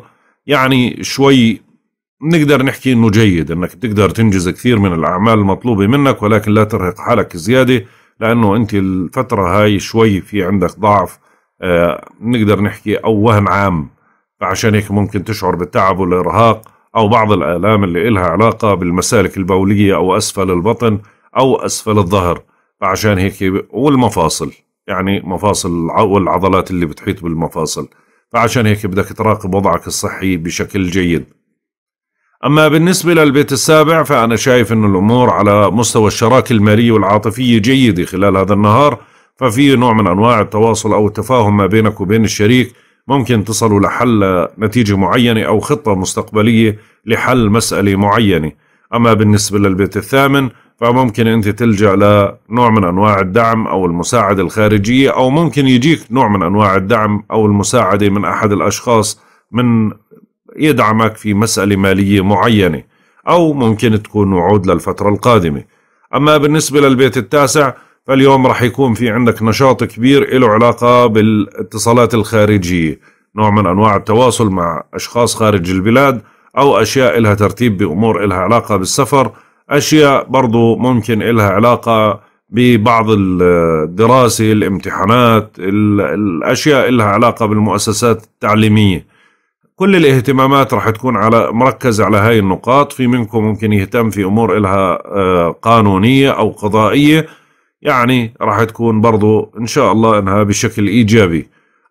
يعني شوي نقدر نحكي انه جيد انك تقدر تنجز كثير من الاعمال المطلوبه منك ولكن لا ترهق حالك زياده لانه انت الفتره هاي شوي في عندك ضعف آه نقدر نحكي او وهن عام فعشان هيك ممكن تشعر بالتعب والارهاق او بعض الالام اللي إلها علاقه بالمسالك البوليه او اسفل البطن او اسفل الظهر فعشان هيك والمفاصل يعني مفاصل والعضلات اللي بتحيط بالمفاصل فعشان هيك بدك تراقب وضعك الصحي بشكل جيد أما بالنسبة للبيت السابع فأنا شايف أن الأمور على مستوى الشراكة المالية والعاطفية جيدة خلال هذا النهار ففي نوع من أنواع التواصل أو التفاهم ما بينك وبين الشريك ممكن تصلوا لحل نتيجة معينة أو خطة مستقبلية لحل مسألة معينة أما بالنسبة للبيت الثامن فممكن انت تلجا لنوع من انواع الدعم او المساعده الخارجيه او ممكن يجيك نوع من انواع الدعم او المساعده من احد الاشخاص من يدعمك في مساله ماليه معينه او ممكن تكون وعود للفتره القادمه اما بالنسبه للبيت التاسع فاليوم راح يكون في عندك نشاط كبير له علاقه بالاتصالات الخارجيه نوع من انواع التواصل مع اشخاص خارج البلاد او اشياء لها ترتيب بامور لها علاقه بالسفر اشياء برضو ممكن إلها علاقه ببعض الدراسه الامتحانات الاشياء إلها علاقه بالمؤسسات التعليميه كل الاهتمامات رح تكون على مركزة على هاي النقاط في منكم ممكن يهتم في أمور إلها آه، قانونية أو قضائية يعني راح تكون برضو إن شاء الله إنها بشكل إيجابي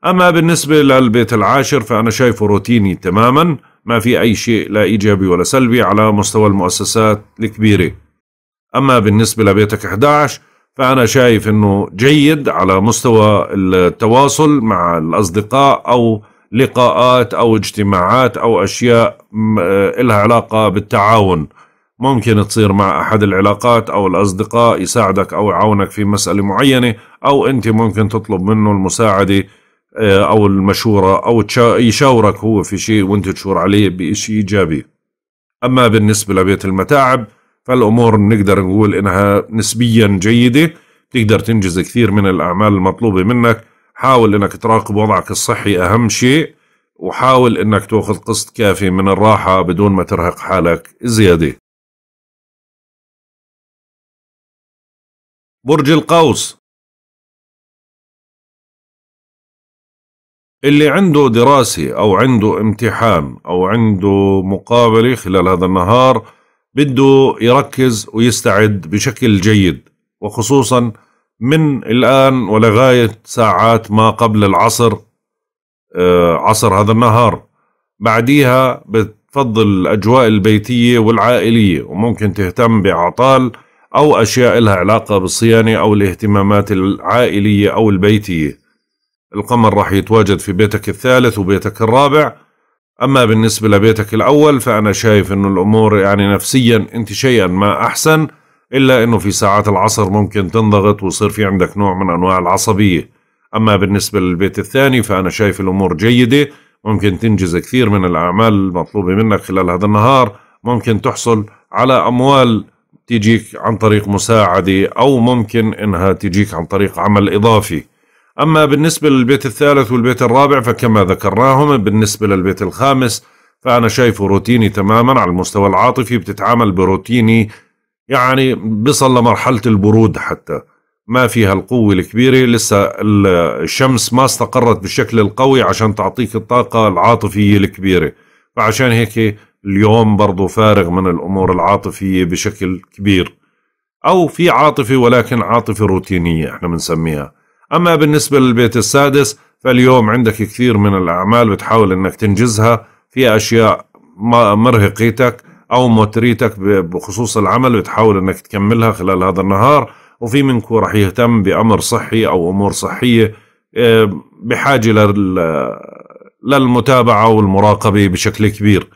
أما بالنسبة للبيت العاشر فأنا شايفه روتيني تماماً ما في أي شيء لا إيجابي ولا سلبي على مستوى المؤسسات الكبيرة أما بالنسبة لبيتك 11 فأنا شايف أنه جيد على مستوى التواصل مع الأصدقاء أو لقاءات أو اجتماعات أو أشياء لها علاقة بالتعاون ممكن تصير مع أحد العلاقات أو الأصدقاء يساعدك أو يعاونك في مسألة معينة أو أنت ممكن تطلب منه المساعدة آه، او المشوره او يشاورك هو في شيء وانت تشور عليه بشيء ايجابي. اما بالنسبه لبيت المتاعب فالامور نقدر نقول انها نسبيا جيده، تقدر تنجز كثير من الاعمال المطلوبه منك، حاول انك تراقب وضعك الصحي اهم شيء، وحاول انك تاخذ قسط كافي من الراحه بدون ما ترهق حالك زياده. برج القوس اللي عنده دراسة أو عنده امتحان أو عنده مقابلة خلال هذا النهار بده يركز ويستعد بشكل جيد وخصوصا من الآن ولغاية ساعات ما قبل العصر آه، عصر هذا النهار بعديها بتفضل الأجواء البيتية والعائلية وممكن تهتم بعطال أو أشياء لها علاقة بالصيانة أو الاهتمامات العائلية أو البيتية القمر راح يتواجد في بيتك الثالث وبيتك الرابع أما بالنسبة لبيتك الأول فأنا شايف أنه الأمور يعني نفسيا أنت شيئا ما أحسن إلا أنه في ساعات العصر ممكن تنضغط ويصير في عندك نوع من أنواع العصبية أما بالنسبة للبيت الثاني فأنا شايف الأمور جيدة ممكن تنجز كثير من الأعمال المطلوبة منك خلال هذا النهار ممكن تحصل على أموال تجيك عن طريق مساعدة أو ممكن أنها تجيك عن طريق عمل إضافي أما بالنسبة للبيت الثالث والبيت الرابع فكما ذكرناهم بالنسبة للبيت الخامس فأنا شايفه روتيني تماما على المستوى العاطفي بتتعامل بروتيني يعني بصل لمرحلة البرود حتى ما فيها القوة الكبيرة لسه الشمس ما استقرت بالشكل القوي عشان تعطيك الطاقة العاطفية الكبيرة فعشان هيك اليوم برضو فارغ من الأمور العاطفية بشكل كبير أو في عاطفة ولكن عاطفة روتينية احنا بنسميها أما بالنسبة للبيت السادس فاليوم عندك كثير من الأعمال بتحاول أنك تنجزها في أشياء مرهقيتك أو موتريتك بخصوص العمل بتحاول أنك تكملها خلال هذا النهار وفي منكم رح يهتم بأمر صحي أو أمور صحية آه، بحاجة للمتابعة والمراقبة بشكل كبير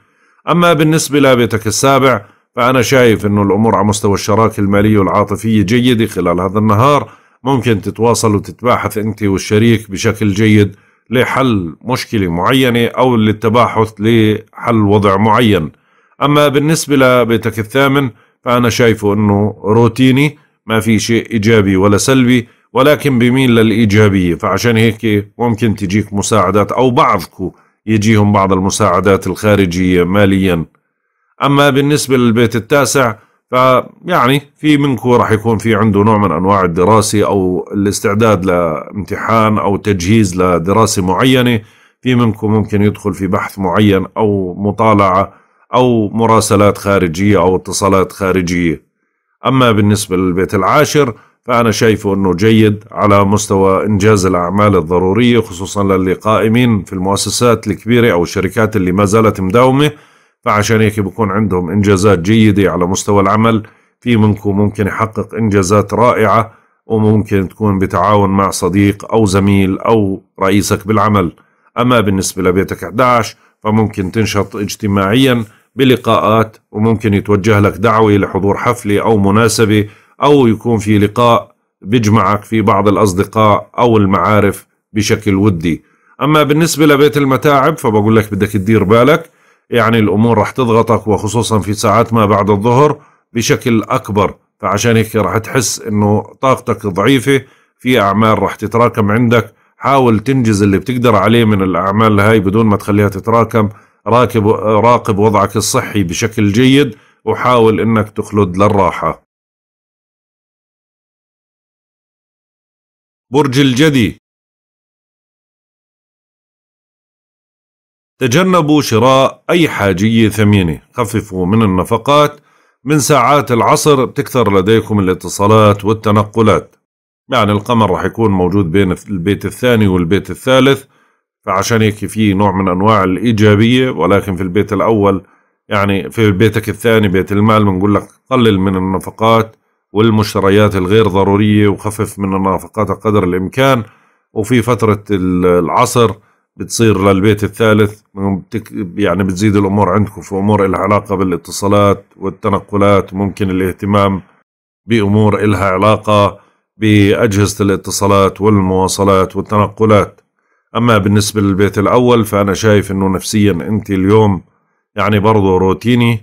أما بالنسبة لبيتك السابع فأنا شايف أنه الأمور على مستوى الشراكة المالية والعاطفية جيدة خلال هذا النهار ممكن تتواصل وتتباحث انت والشريك بشكل جيد لحل مشكلة معينة أو للتباحث لحل وضع معين أما بالنسبة لبيتك الثامن فأنا شايفه أنه روتيني ما في شيء إيجابي ولا سلبي ولكن بميل للإيجابية فعشان هيك ممكن تجيك مساعدات أو بعضكو يجيهم بعض المساعدات الخارجية ماليا أما بالنسبة للبيت التاسع فيعني في منكم راح يكون في عنده نوع من انواع الدراسه او الاستعداد لامتحان او تجهيز لدراسه معينه في منكم ممكن يدخل في بحث معين او مطالعه او مراسلات خارجيه او اتصالات خارجيه اما بالنسبه للبيت العاشر فانا شايفه انه جيد على مستوى انجاز الاعمال الضروريه خصوصا للي قائمين في المؤسسات الكبيره او الشركات اللي ما زالت مداومه فعشان هيك بكون عندهم إنجازات جيدة على مستوى العمل في منكم ممكن يحقق إنجازات رائعة وممكن تكون بتعاون مع صديق أو زميل أو رئيسك بالعمل أما بالنسبة لبيتك 11 فممكن تنشط اجتماعيا بلقاءات وممكن يتوجه لك دعوة لحضور حفلة أو مناسبة أو يكون في لقاء بيجمعك في بعض الأصدقاء أو المعارف بشكل ودي أما بالنسبة لبيت المتاعب فبقول لك بدك تدير بالك يعني الامور راح تضغطك وخصوصا في ساعات ما بعد الظهر بشكل اكبر فعشان هيك راح تحس انه طاقتك ضعيفه في اعمال راح تتراكم عندك حاول تنجز اللي بتقدر عليه من الاعمال هاي بدون ما تخليها تتراكم راكب راقب وضعك الصحي بشكل جيد وحاول انك تخلد للراحه برج الجدي تجنبوا شراء أي حاجية ثمينة خففوا من النفقات من ساعات العصر بتكثر لديكم الاتصالات والتنقلات يعني القمر رح يكون موجود بين البيت الثاني والبيت الثالث فعشان هيك في نوع من أنواع الإيجابية ولكن في البيت الأول يعني في بيتك الثاني بيت المال بنقول لك قلل من النفقات والمشتريات الغير ضرورية وخفف من النفقات قدر الإمكان وفي فترة العصر بتصير للبيت الثالث يعني بتزيد الامور عندكم في امور لها علاقه بالاتصالات والتنقلات ممكن الاهتمام بامور لها علاقه باجهزه الاتصالات والمواصلات والتنقلات اما بالنسبه للبيت الاول فانا شايف انه نفسيا انت اليوم يعني برضه روتيني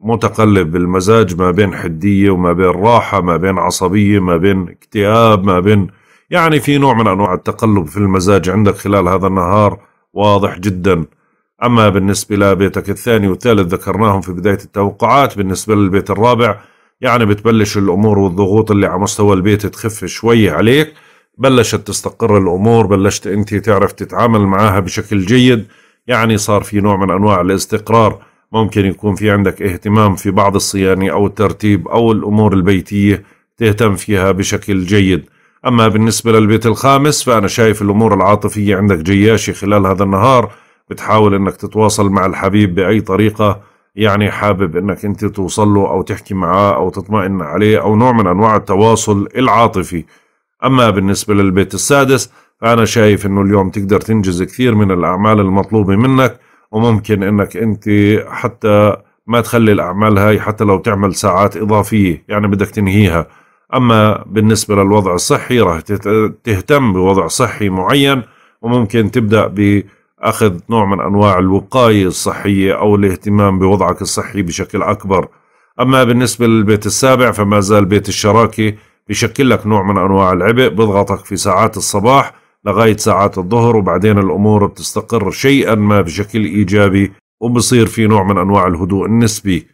متقلب بالمزاج ما بين حديه وما بين راحه ما بين عصبيه ما بين اكتئاب ما بين يعني في نوع من أنواع التقلب في المزاج عندك خلال هذا النهار واضح جدا أما بالنسبة لبيتك الثاني والثالث ذكرناهم في بداية التوقعات بالنسبة للبيت الرابع يعني بتبلش الأمور والضغوط اللي على مستوى البيت تخف شوي عليك بلشت تستقر الأمور بلشت أنت تعرف تتعامل معها بشكل جيد يعني صار في نوع من أنواع الاستقرار ممكن يكون في عندك اهتمام في بعض الصيانة أو الترتيب أو الأمور البيتية تهتم فيها بشكل جيد أما بالنسبة للبيت الخامس فأنا شايف الأمور العاطفية عندك جياشي خلال هذا النهار بتحاول أنك تتواصل مع الحبيب بأي طريقة يعني حابب أنك أنت توصل له أو تحكي معاه أو تطمئن عليه أو نوع من أنواع التواصل العاطفي أما بالنسبة للبيت السادس فأنا شايف أنه اليوم تقدر تنجز كثير من الأعمال المطلوبة منك وممكن أنك أنت حتى ما تخلي الأعمال هاي حتى لو تعمل ساعات إضافية يعني بدك تنهيها أما بالنسبة للوضع الصحي راح تهتم بوضع صحي معين وممكن تبدأ بأخذ نوع من أنواع الوقاية الصحية أو الاهتمام بوضعك الصحي بشكل أكبر أما بالنسبة للبيت السابع فما زال بيت الشراكة بيشكل لك نوع من أنواع العبء بضغطك في ساعات الصباح لغاية ساعات الظهر وبعدين الأمور بتستقر شيئا ما بشكل إيجابي وبصير في نوع من أنواع الهدوء النسبي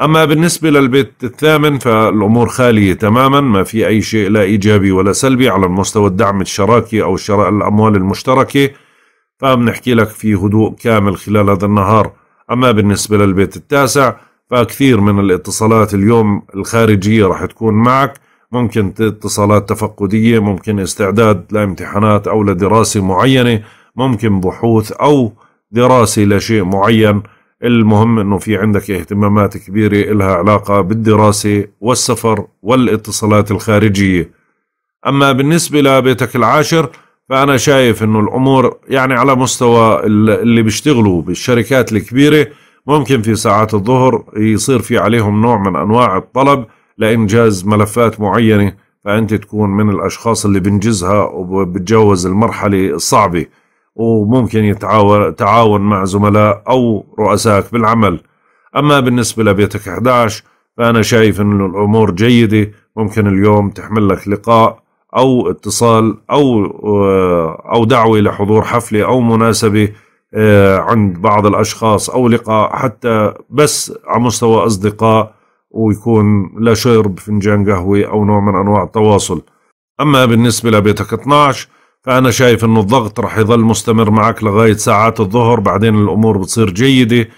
أما بالنسبة للبيت الثامن فالأمور خالية تماما ما في أي شيء لا إيجابي ولا سلبي على المستوى الدعم الشراكي أو شراء الأموال المشتركة فبنحكي لك في هدوء كامل خلال هذا النهار أما بالنسبة للبيت التاسع فكثير من الاتصالات اليوم الخارجية راح تكون معك ممكن اتصالات تفقدية ممكن استعداد لامتحانات أو لدراسة معينة ممكن بحوث أو دراسة لشيء معين المهم انه في عندك اهتمامات كبيره لها علاقه بالدراسه والسفر والاتصالات الخارجيه. اما بالنسبه لبيتك العاشر فانا شايف انه الامور يعني على مستوى اللي بيشتغلوا بالشركات الكبيره ممكن في ساعات الظهر يصير في عليهم نوع من انواع الطلب لانجاز ملفات معينه فانت تكون من الاشخاص اللي بنجزها وبتجاوز المرحله الصعبه. وممكن يتعاون تعاون مع زملاء أو رؤسائك بالعمل أما بالنسبة لبيتك 11 فأنا شايف أن الأمور جيدة ممكن اليوم تحمل لك لقاء أو اتصال أو آه، أو دعوة لحضور حفلة أو مناسبة آه، عند بعض الأشخاص أو لقاء حتى بس على مستوى أصدقاء ويكون لا شرب فنجان قهوة أو نوع من أنواع التواصل أما بالنسبة لبيتك 12 فأنا شايف إنه الضغط رح يظل مستمر معك لغاية ساعات الظهر بعدين الأمور بتصير جيدة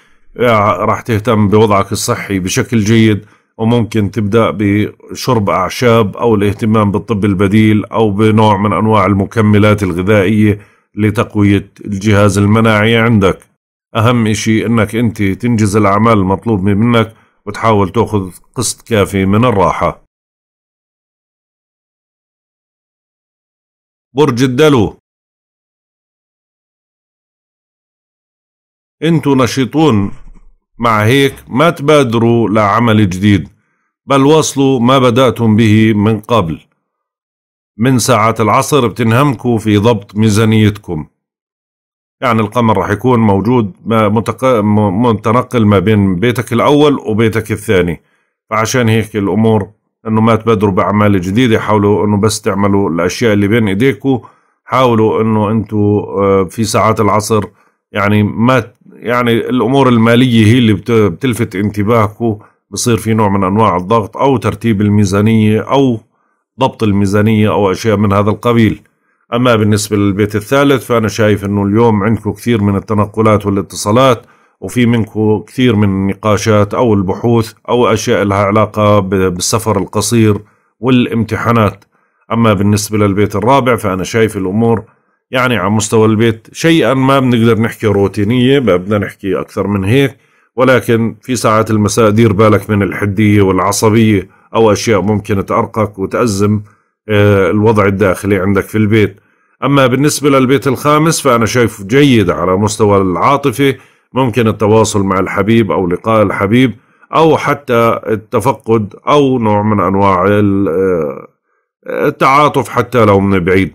آه، رح تهتم بوضعك الصحي بشكل جيد وممكن تبدأ بشرب أعشاب أو الاهتمام بالطب البديل أو بنوع من أنواع المكملات الغذائية لتقوية الجهاز المناعي عندك أهم إشي أنك أنت تنجز الأعمال المطلوب منك وتحاول تأخذ قسط كافي من الراحة برج الدلو انتوا نشيطون مع هيك ما تبادروا لعمل جديد بل واصلوا ما بدأتم به من قبل من ساعة العصر بتنهمكوا في ضبط ميزانيتكم يعني القمر رح يكون موجود متنقل ما بين بيتك الأول وبيتك الثاني فعشان هيك الأمور انه ما تبادروا باعمال جديده حاولوا انه بس تعملوا الاشياء اللي بين ايديكم حاولوا انه انتم آه، في ساعات العصر يعني ما يعني الامور الماليه هي اللي بتلفت انتباهكم بصير في نوع من انواع الضغط او ترتيب الميزانيه او ضبط الميزانيه او اشياء من هذا القبيل. اما بالنسبه للبيت الثالث فانا شايف انه اليوم عندكم كثير من التنقلات والاتصالات وفي منكم كثير من النقاشات أو البحوث أو أشياء لها علاقة بالسفر القصير والامتحانات أما بالنسبة للبيت الرابع فأنا شايف الأمور يعني على مستوى البيت شيئا ما بنقدر نحكي روتينية بدنا نحكي أكثر من هيك ولكن في ساعات المساء دير بالك من الحدية والعصبية أو أشياء ممكن تأرقك وتأزم آه، الوضع الداخلي عندك في البيت أما بالنسبة للبيت الخامس فأنا شايفه جيد على مستوى العاطفة ممكن التواصل مع الحبيب أو لقاء الحبيب أو حتى التفقد أو نوع من أنواع آه، التعاطف حتى لو من بعيد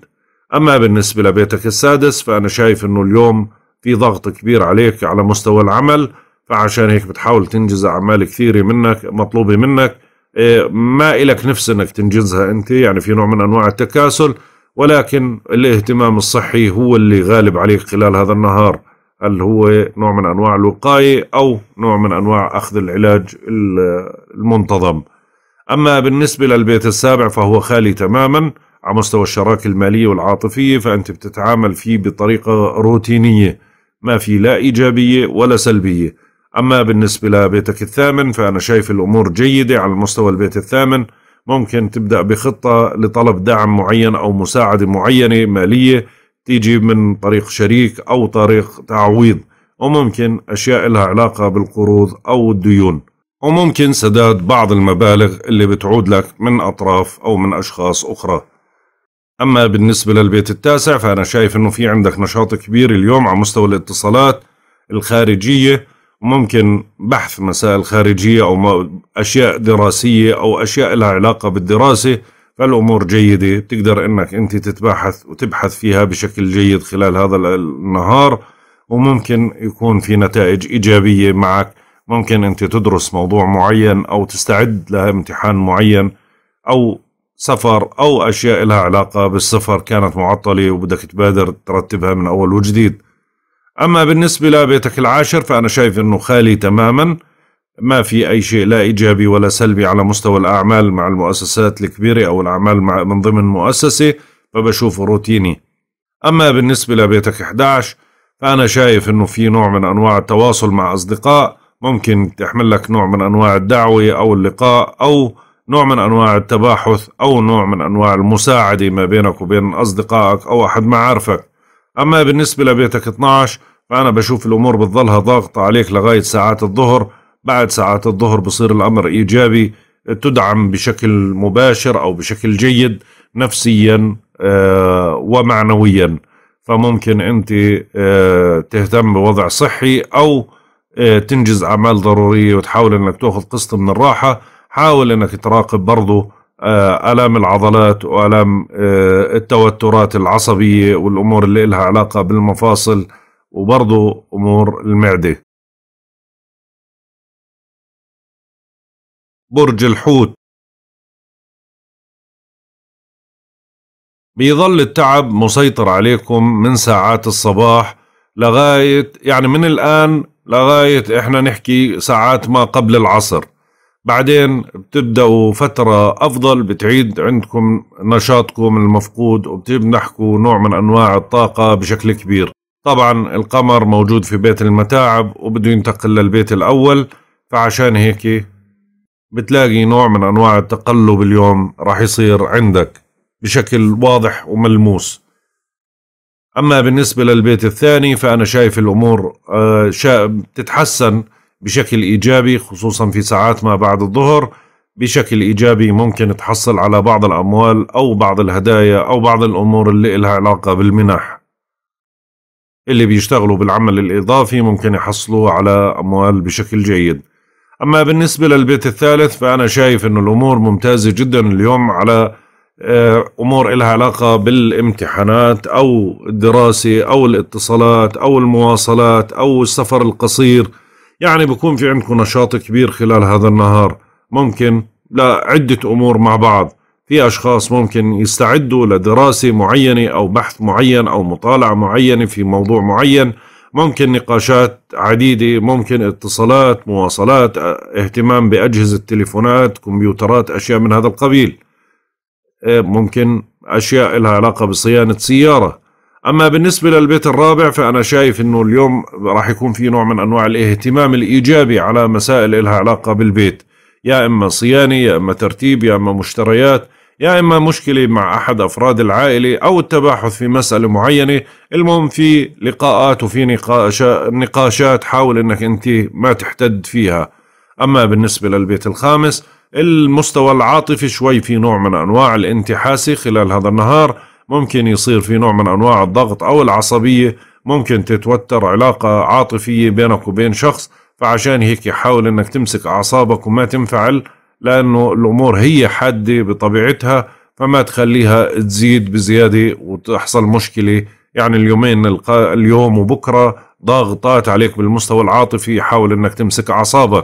أما بالنسبة لبيتك السادس فأنا شايف أنه اليوم في ضغط كبير عليك على مستوى العمل فعشان هيك بتحاول تنجز أعمال كثيرة منك مطلوبة منك آه، ما إلك نفس أنك تنجزها أنت يعني في نوع من أنواع التكاسل ولكن الاهتمام الصحي هو اللي غالب عليك خلال هذا النهار هل هو نوع من انواع الوقايه او نوع من انواع اخذ العلاج المنتظم اما بالنسبه للبيت السابع فهو خالي تماما على مستوى الشراكه الماليه والعاطفيه فانت بتتعامل فيه بطريقه روتينيه ما في لا ايجابيه ولا سلبيه اما بالنسبه لبيتك الثامن فانا شايف الامور جيده على مستوى البيت الثامن ممكن تبدا بخطه لطلب دعم معين او مساعده معينه ماليه تيجي من طريق شريك أو طريق تعويض وممكن أشياء لها علاقة بالقروض أو الديون وممكن سداد بعض المبالغ اللي بتعود لك من أطراف أو من أشخاص أخرى أما بالنسبة للبيت التاسع فأنا شايف أنه في عندك نشاط كبير اليوم على مستوى الاتصالات الخارجية وممكن بحث مسائل خارجية أو أشياء دراسية أو أشياء لها علاقة بالدراسة فالأمور جيدة بتقدر أنك أنت تتباحث وتبحث فيها بشكل جيد خلال هذا النهار وممكن يكون في نتائج إيجابية معك ممكن أنت تدرس موضوع معين أو تستعد لامتحان معين أو سفر أو أشياء لها علاقة بالسفر كانت معطلة وبدك تبادر ترتبها من أول وجديد أما بالنسبة لبيتك العاشر فأنا شايف أنه خالي تماماً ما في أي شيء لا إيجابي ولا سلبي على مستوى الأعمال مع المؤسسات الكبيرة أو الأعمال مع من ضمن مؤسسة فبشوفه روتيني أما بالنسبة لبيتك 11 فأنا شايف أنه في نوع من أنواع التواصل مع أصدقاء ممكن تحمل لك نوع من أنواع الدعوة أو اللقاء أو نوع من أنواع التباحث أو نوع من أنواع المساعدة ما بينك وبين أصدقائك أو أحد معارفك أما بالنسبة لبيتك 12 فأنا بشوف الأمور بتظلها ضاغطة عليك لغاية ساعات الظهر بعد ساعات الظهر بصير الأمر إيجابي تدعم بشكل مباشر أو بشكل جيد نفسيا آه، ومعنويا فممكن أنت آه، تهتم بوضع صحي أو آه، تنجز أعمال ضرورية وتحاول أنك تأخذ قسط من الراحة حاول أنك تراقب برضه آلام العضلات وآلام التوترات العصبية والأمور اللي لها علاقة بالمفاصل وبرضه أمور المعدة برج الحوت بيظل التعب مسيطر عليكم من ساعات الصباح لغاية يعني من الآن لغاية إحنا نحكي ساعات ما قبل العصر بعدين بتبدأوا فترة أفضل بتعيد عندكم نشاطكم المفقود وبتمنحكم نوع من أنواع الطاقة بشكل كبير طبعا القمر موجود في بيت المتاعب وبده ينتقل للبيت الأول فعشان هيك بتلاقي نوع من أنواع التقلب اليوم راح يصير عندك بشكل واضح وملموس أما بالنسبة للبيت الثاني فأنا شايف الأمور آه، تتحسن بشكل إيجابي خصوصا في ساعات ما بعد الظهر بشكل إيجابي ممكن تحصل على بعض الأموال أو بعض الهدايا أو بعض الأمور اللي إلها علاقة بالمنح اللي بيشتغلوا بالعمل الإضافي ممكن يحصلوا على أموال بشكل جيد أما بالنسبة للبيت الثالث فأنا شايف أنه الأمور ممتازة جدا اليوم على آه، أمور إلها علاقة بالامتحانات أو الدراسة أو الاتصالات أو المواصلات أو السفر القصير يعني بكون في عندكم نشاط كبير خلال هذا النهار ممكن لعدة أمور مع بعض في أشخاص ممكن يستعدوا لدراسة معينة أو بحث معين أو مطالعة معينة في موضوع معين ممكن نقاشات عديدة ممكن اتصالات مواصلات آه، اهتمام بأجهزة تليفونات كمبيوترات أشياء من هذا القبيل آه، ممكن أشياء لها علاقة بصيانة سيارة أما بالنسبة للبيت الرابع فأنا شايف أنه اليوم راح يكون في نوع من أنواع الاهتمام الإيجابي على مسائل لها علاقة بالبيت يا إما صيانة يا إما ترتيب يا إما مشتريات يا إما مشكلة مع أحد أفراد العائلة أو التباحث في مسألة معينة المهم في لقاءات وفي نقاشات حاول أنك أنت ما تحتد فيها أما بالنسبة للبيت الخامس المستوى العاطفي شوي في نوع من أنواع الانتحاسي خلال هذا النهار ممكن يصير في نوع من أنواع الضغط أو العصبية ممكن تتوتر علاقة عاطفية بينك وبين شخص فعشان هيك حاول أنك تمسك أعصابك وما تنفعل لأنه الأمور هي حادة بطبيعتها فما تخليها تزيد بزيادة وتحصل مشكلة يعني اليومين القا... اليوم وبكرة ضاغطات عليك بالمستوى العاطفي حاول أنك تمسك أعصابك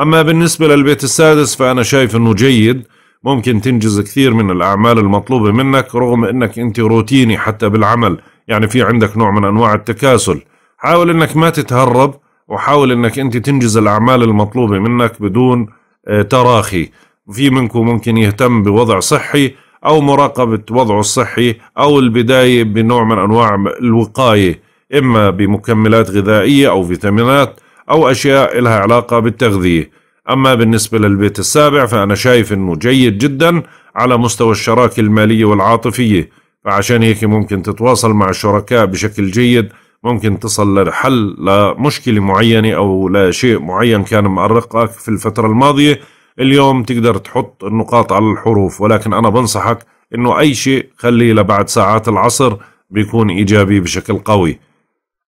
أما بالنسبة للبيت السادس فأنا شايف أنه جيد ممكن تنجز كثير من الأعمال المطلوبة منك رغم أنك أنت روتيني حتى بالعمل يعني في عندك نوع من أنواع التكاسل حاول أنك ما تتهرب وحاول أنك أنت تنجز الأعمال المطلوبة منك بدون آه، تراخي في منكم ممكن يهتم بوضع صحي أو مراقبة وضعه الصحي أو البداية بنوع من أنواع الوقاية إما بمكملات غذائية أو فيتامينات أو أشياء لها علاقة بالتغذية أما بالنسبة للبيت السابع فأنا شايف أنه جيد جدا على مستوى الشراكة المالية والعاطفية فعشان هيك ممكن تتواصل مع الشركاء بشكل جيد ممكن تصل لحل لمشكلة معينة أو لشيء معين كان مقرقك في الفترة الماضية اليوم تقدر تحط النقاط على الحروف ولكن أنا بنصحك أنه أي شيء خليه لبعد ساعات العصر بيكون إيجابي بشكل قوي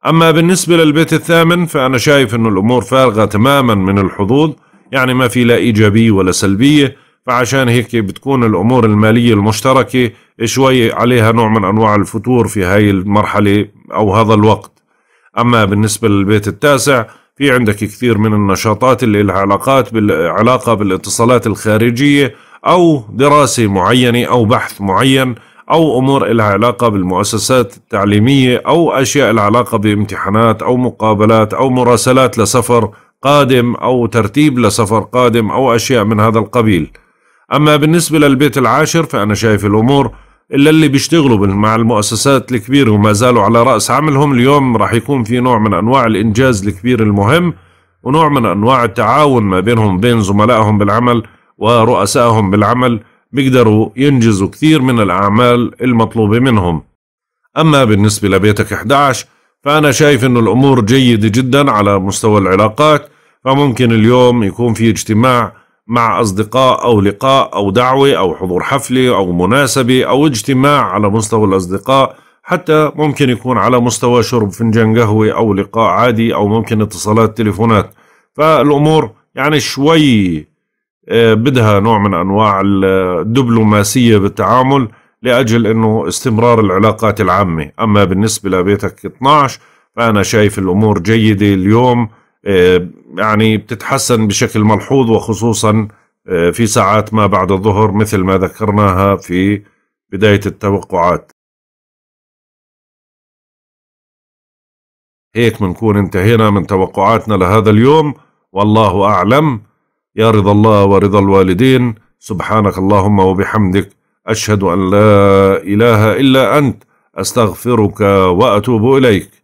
أما بالنسبة للبيت الثامن فأنا شايف أنه الأمور فارغة تماما من الحظوظ يعني ما في لا إيجابية ولا سلبية فعشان هيك بتكون الأمور المالية المشتركة شوي عليها نوع من أنواع الفتور في هاي المرحلة أو هذا الوقت أما بالنسبة للبيت التاسع في عندك كثير من النشاطات اللي لها علاقات بالعلاقة بالاتصالات الخارجية أو دراسة معينة أو بحث معين أو أمور لها علاقة بالمؤسسات التعليمية أو أشياء لها علاقة بامتحانات أو مقابلات أو مراسلات لسفر قادم أو ترتيب لسفر قادم أو أشياء من هذا القبيل أما بالنسبة للبيت العاشر فأنا شايف الأمور إلا اللي بيشتغلوا مع المؤسسات الكبيرة وما زالوا على رأس عملهم اليوم راح يكون في نوع من أنواع الإنجاز الكبير المهم ونوع من أنواع التعاون ما بينهم بين زملائهم بالعمل ورؤسائهم بالعمل بيقدروا ينجزوا كثير من الأعمال المطلوبة منهم أما بالنسبة لبيتك 11 فأنا شايف أنه الأمور جيدة جدا على مستوى العلاقات فممكن اليوم يكون في اجتماع مع أصدقاء أو لقاء أو دعوة أو حضور حفلة أو مناسبة أو اجتماع على مستوى الأصدقاء حتى ممكن يكون على مستوى شرب فنجان قهوة أو لقاء عادي أو ممكن اتصالات تليفونات فالأمور يعني شوي آه، بدها نوع من أنواع الدبلوماسية بالتعامل لأجل أنه استمرار العلاقات العامة أما بالنسبة لبيتك 12 فأنا شايف الأمور جيدة اليوم آه، يعني بتتحسن بشكل ملحوظ وخصوصا آه، في ساعات ما بعد الظهر مثل ما ذكرناها في بداية التوقعات هيك بنكون انتهينا من توقعاتنا لهذا اليوم والله أعلم يا رضا الله ورضا الوالدين سبحانك اللهم وبحمدك أشهد أن لا إله إلا أنت أستغفرك وأتوب إليك